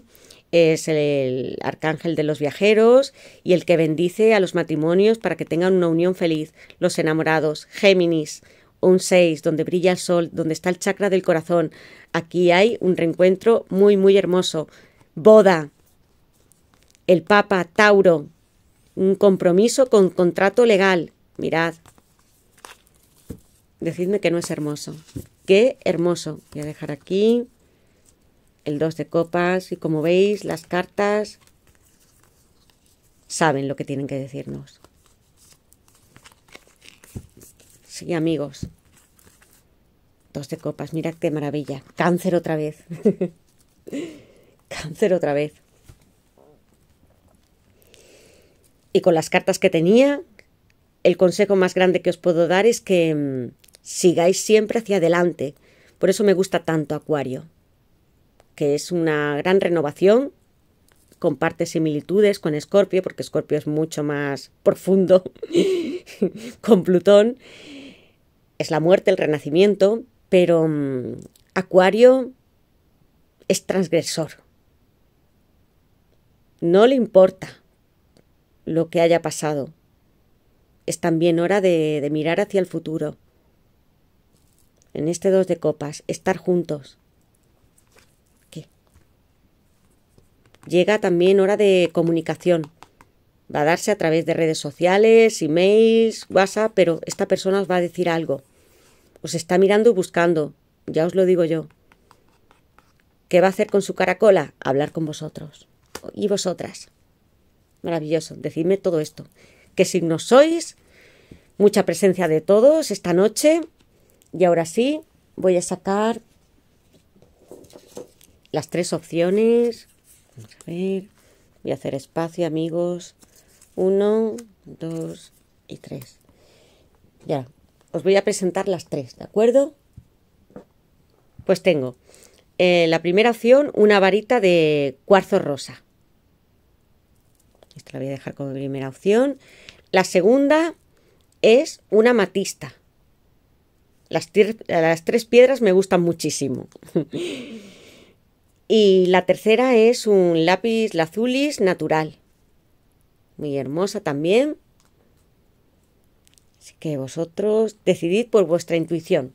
es el arcángel de los viajeros y el que bendice a los matrimonios para que tengan una unión feliz, los enamorados, Géminis, un 6, donde brilla el sol, donde está el chakra del corazón. Aquí hay un reencuentro muy, muy hermoso. Boda, el Papa, Tauro, un compromiso con contrato legal. Mirad, decidme que no es hermoso. Qué hermoso. Voy a dejar aquí el 2 de copas y como veis las cartas saben lo que tienen que decirnos. Sí, amigos. Dos de copas, mirad qué maravilla. Cáncer otra vez. (laughs) Cáncer otra vez. y con las cartas que tenía, el consejo más grande que os puedo dar es que mm, sigáis siempre hacia adelante. Por eso me gusta tanto Acuario, que es una gran renovación, comparte similitudes con Escorpio, porque Escorpio es mucho más profundo (laughs) con Plutón. Es la muerte, el renacimiento, pero mm, Acuario es transgresor. No le importa lo que haya pasado. Es también hora de, mirar hacia el futuro. En este dos de copas, estar juntos. Llega también hora de comunicación. Va a darse a través de redes sociales, emails, WhatsApp, pero esta persona os va a decir algo. Os está mirando y buscando, ya os lo digo yo. ¿Qué va a hacer con su caracola? Hablar con vosotros y vosotras. Maravilloso, decidme todo esto. ¿Qué signos sois? Mucha presencia de todos esta noche. Y ahora sí, voy a sacar las tres opciones. a ver. Voy a hacer espacio, amigos. Uno, dos y tres. Ya, os voy a presentar las tres, ¿de acuerdo? Pues tengo eh, la primera opción, una varita de cuarzo rosa la voy a dejar como primera opción. La segunda es una matista. Las, las tres piedras me gustan muchísimo. (laughs) y la tercera es un lápiz lazulis natural. Muy hermosa también. Así que vosotros decidid por vuestra intuición.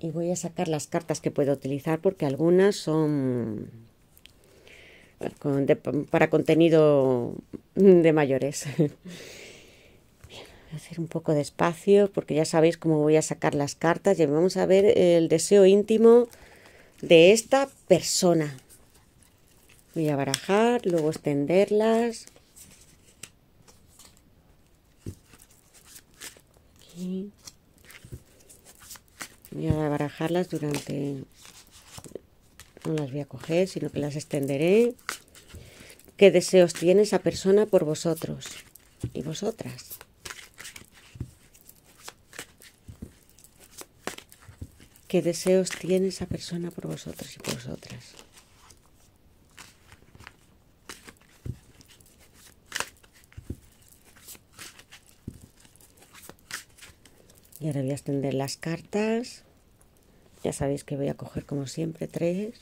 Y voy a sacar las cartas que puedo utilizar porque algunas son para contenido de mayores. voy (laughs) a hacer un poco de espacio porque ya sabéis cómo voy a sacar las cartas y vamos a ver el deseo íntimo de esta persona. Voy a barajar, luego extenderlas. Voy a barajarlas durante no las voy a coger, sino que las extenderé. ¿Qué deseos tiene esa persona por vosotros y vosotras? ¿Qué deseos tiene esa persona por vosotros y vosotras? Y ahora voy a extender las cartas. Ya sabéis que voy a coger como siempre tres.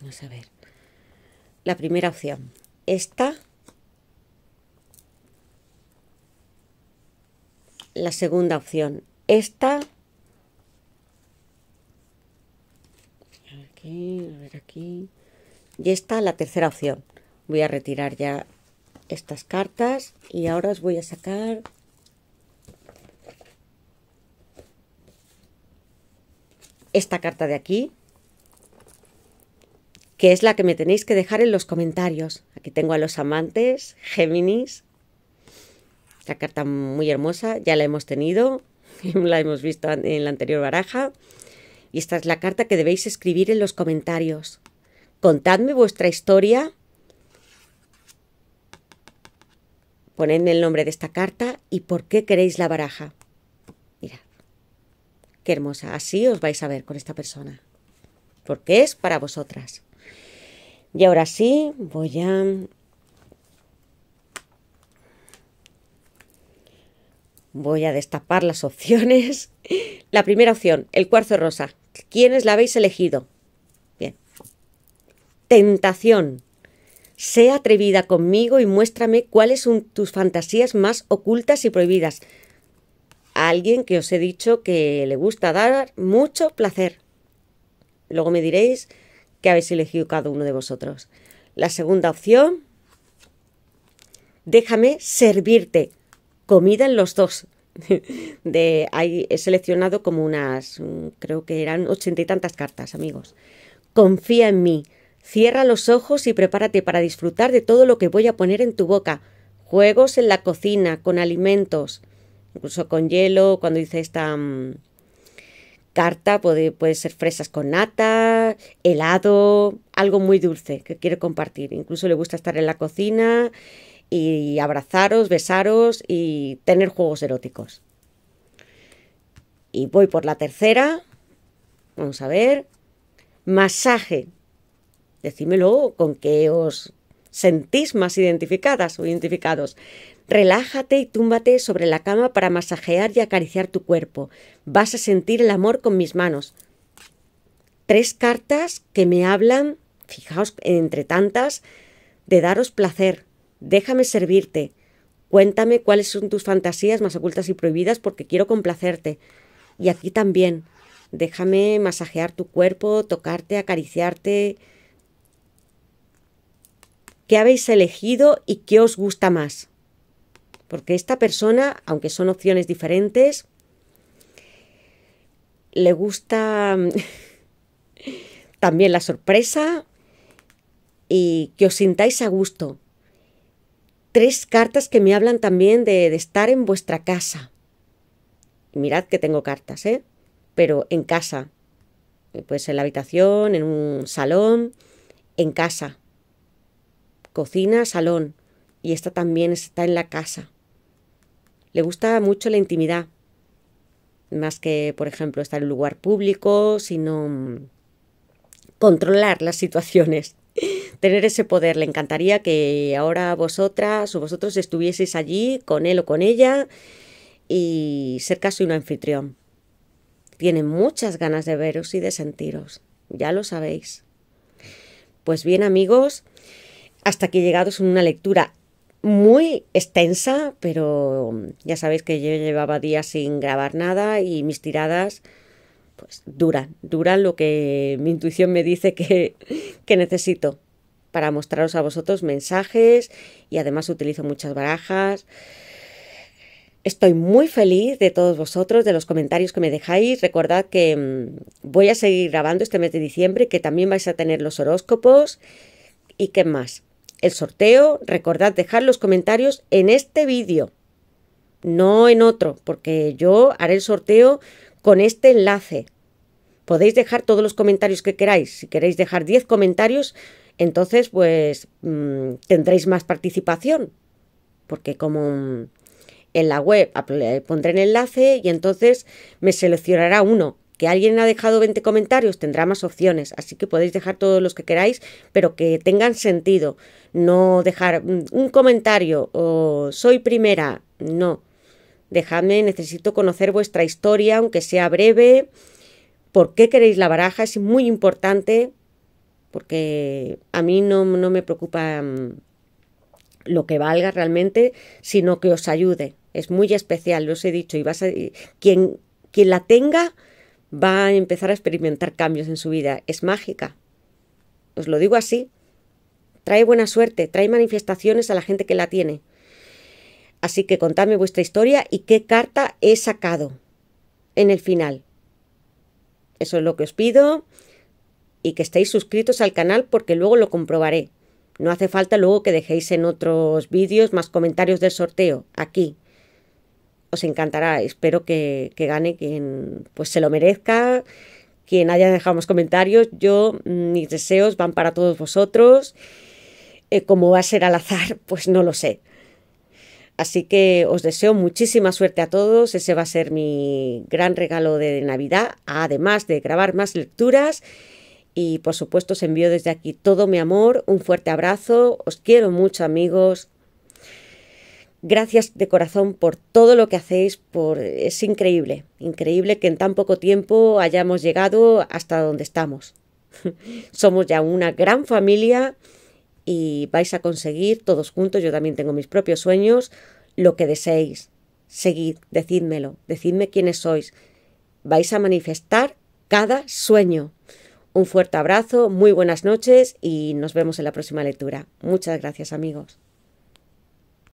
Vamos a ver. La primera opción. Esta. La segunda opción. Esta. Aquí, a ver aquí. Y esta, la tercera opción. Voy a retirar ya estas cartas y ahora os voy a sacar esta carta de aquí que es la que me tenéis que dejar en los comentarios. Aquí tengo a los amantes, Géminis. la carta muy hermosa, ya la hemos tenido, (laughs) la hemos visto en la anterior baraja. Y esta es la carta que debéis escribir en los comentarios. Contadme vuestra historia Ponedme el nombre de esta carta y por qué queréis la baraja. Mirad, qué hermosa. Así os vais a ver con esta persona. Porque es para vosotras. Y ahora sí, voy a... Voy a destapar las opciones. (laughs) La primera opción, el cuarzo rosa. ¿Quiénes la habéis elegido? Bien. Tentación. Sé atrevida conmigo y muéstrame cuáles son tus fantasías más ocultas y prohibidas. alguien que os he dicho que le gusta dar mucho placer. Luego me diréis que habéis elegido cada uno de vosotros. La segunda opción, déjame servirte comida en los dos. (laughs) De, ahí he seleccionado como unas, mm, creo que eran ochenta y tantas cartas, amigos. Confía en mí, Cierra los ojos y prepárate para disfrutar de todo lo que voy a poner en tu boca. Juegos en la cocina, con alimentos, incluso con hielo, cuando dice esta mm, carta puede, ser fresas con nata, helado, algo muy dulce que quiere compartir. Incluso le gusta estar en la cocina y abrazaros, besaros y tener juegos eróticos. Y voy por la tercera. Vamos a ver. Masaje decímelo con qué os sentís más identificadas o identificados. Relájate y túmbate sobre la cama para masajear y acariciar tu cuerpo. Vas a sentir el amor con mis manos. Tres cartas que me hablan, fijaos entre tantas, de daros placer. Déjame servirte. Cuéntame cuáles son tus fantasías más ocultas y prohibidas porque quiero complacerte. Y aquí también. Déjame masajear tu cuerpo, tocarte, acariciarte, ¿Qué habéis elegido y qué os gusta más? Porque esta persona, aunque son opciones diferentes, le gusta mm, (laughs) también la sorpresa y que os sintáis a gusto. Tres cartas que me hablan también de, estar en vuestra casa. Mirad que tengo cartas, ¿eh? Pero en casa. Eh, pues en la habitación, en un salón, en casa cocina, salón, y esta también está en la casa. Le gusta mucho la intimidad, más que, por ejemplo, estar en un lugar público, sino mm, controlar las situaciones, (laughs) tener ese poder. Le encantaría que ahora vosotras o vosotros estuvieseis allí con él o con ella y ser casi un anfitrión. Tiene muchas ganas de veros y de sentiros, ya lo sabéis. Pues bien amigos, hasta aquí llegados en una lectura muy extensa, pero ya sabéis que yo llevaba días sin grabar nada y mis tiradas pues duran, duran lo que mi intuición me dice que, que necesito para mostraros a vosotros mensajes y además utilizo muchas barajas. Estoy muy feliz de todos vosotros, de los comentarios que me dejáis. Recordad que mm, voy a seguir grabando este mes de diciembre, que también vais a tener los horóscopos y qué más. El sorteo, recordad dejar los comentarios en este vídeo, no en otro, porque yo haré el sorteo con este enlace. Podéis dejar todos los comentarios que queráis. Si queréis dejar 10 comentarios, entonces pues mm, tendréis más participación, porque como en la web eh, pondré el enlace y entonces me seleccionará uno que alguien ha dejado 20 comentarios tendrá más opciones, así que podéis dejar todos los que queráis, pero que tengan sentido. No dejar mm, un comentario o soy primera, no. Dejadme, necesito conocer vuestra historia, aunque sea breve. ¿Por qué queréis la baraja? Es muy importante, porque a mí no, no me preocupa mm, lo que valga realmente, sino que os ayude. Es muy especial, lo os he dicho, y vas a, quien, quien la tenga, va a empezar a experimentar cambios en su vida. Es mágica. Os lo digo así. Trae buena suerte, trae manifestaciones a la gente que la tiene. Así que contadme vuestra historia y qué carta he sacado en el final. Eso es lo que os pido y que estéis suscritos al canal porque luego lo comprobaré. No hace falta luego que dejéis en otros vídeos más comentarios del sorteo, aquí os encantará. Espero que, gane quien pues se lo merezca, quien haya dejado más comentarios. Yo, mm, mis deseos van para todos vosotros. Eh, como va a ser al azar, (laughs) pues no lo sé. Así que os deseo muchísima suerte a todos. Ese va a ser mi gran regalo de Navidad, además de grabar más lecturas. Y por supuesto os envío desde aquí todo mi amor, un fuerte abrazo. Os quiero mucho amigos. Gracias de corazón por todo lo que hacéis, por es increíble, increíble que en tan poco tiempo hayamos llegado hasta donde estamos. (laughs) Somos ya una gran familia y vais a conseguir todos juntos, yo también tengo mis propios sueños, lo que deseéis. Seguid, decídmelo, decidme quiénes sois. Vais a manifestar cada sueño. Un fuerte abrazo, muy buenas noches y nos vemos en la próxima lectura. Muchas gracias amigos.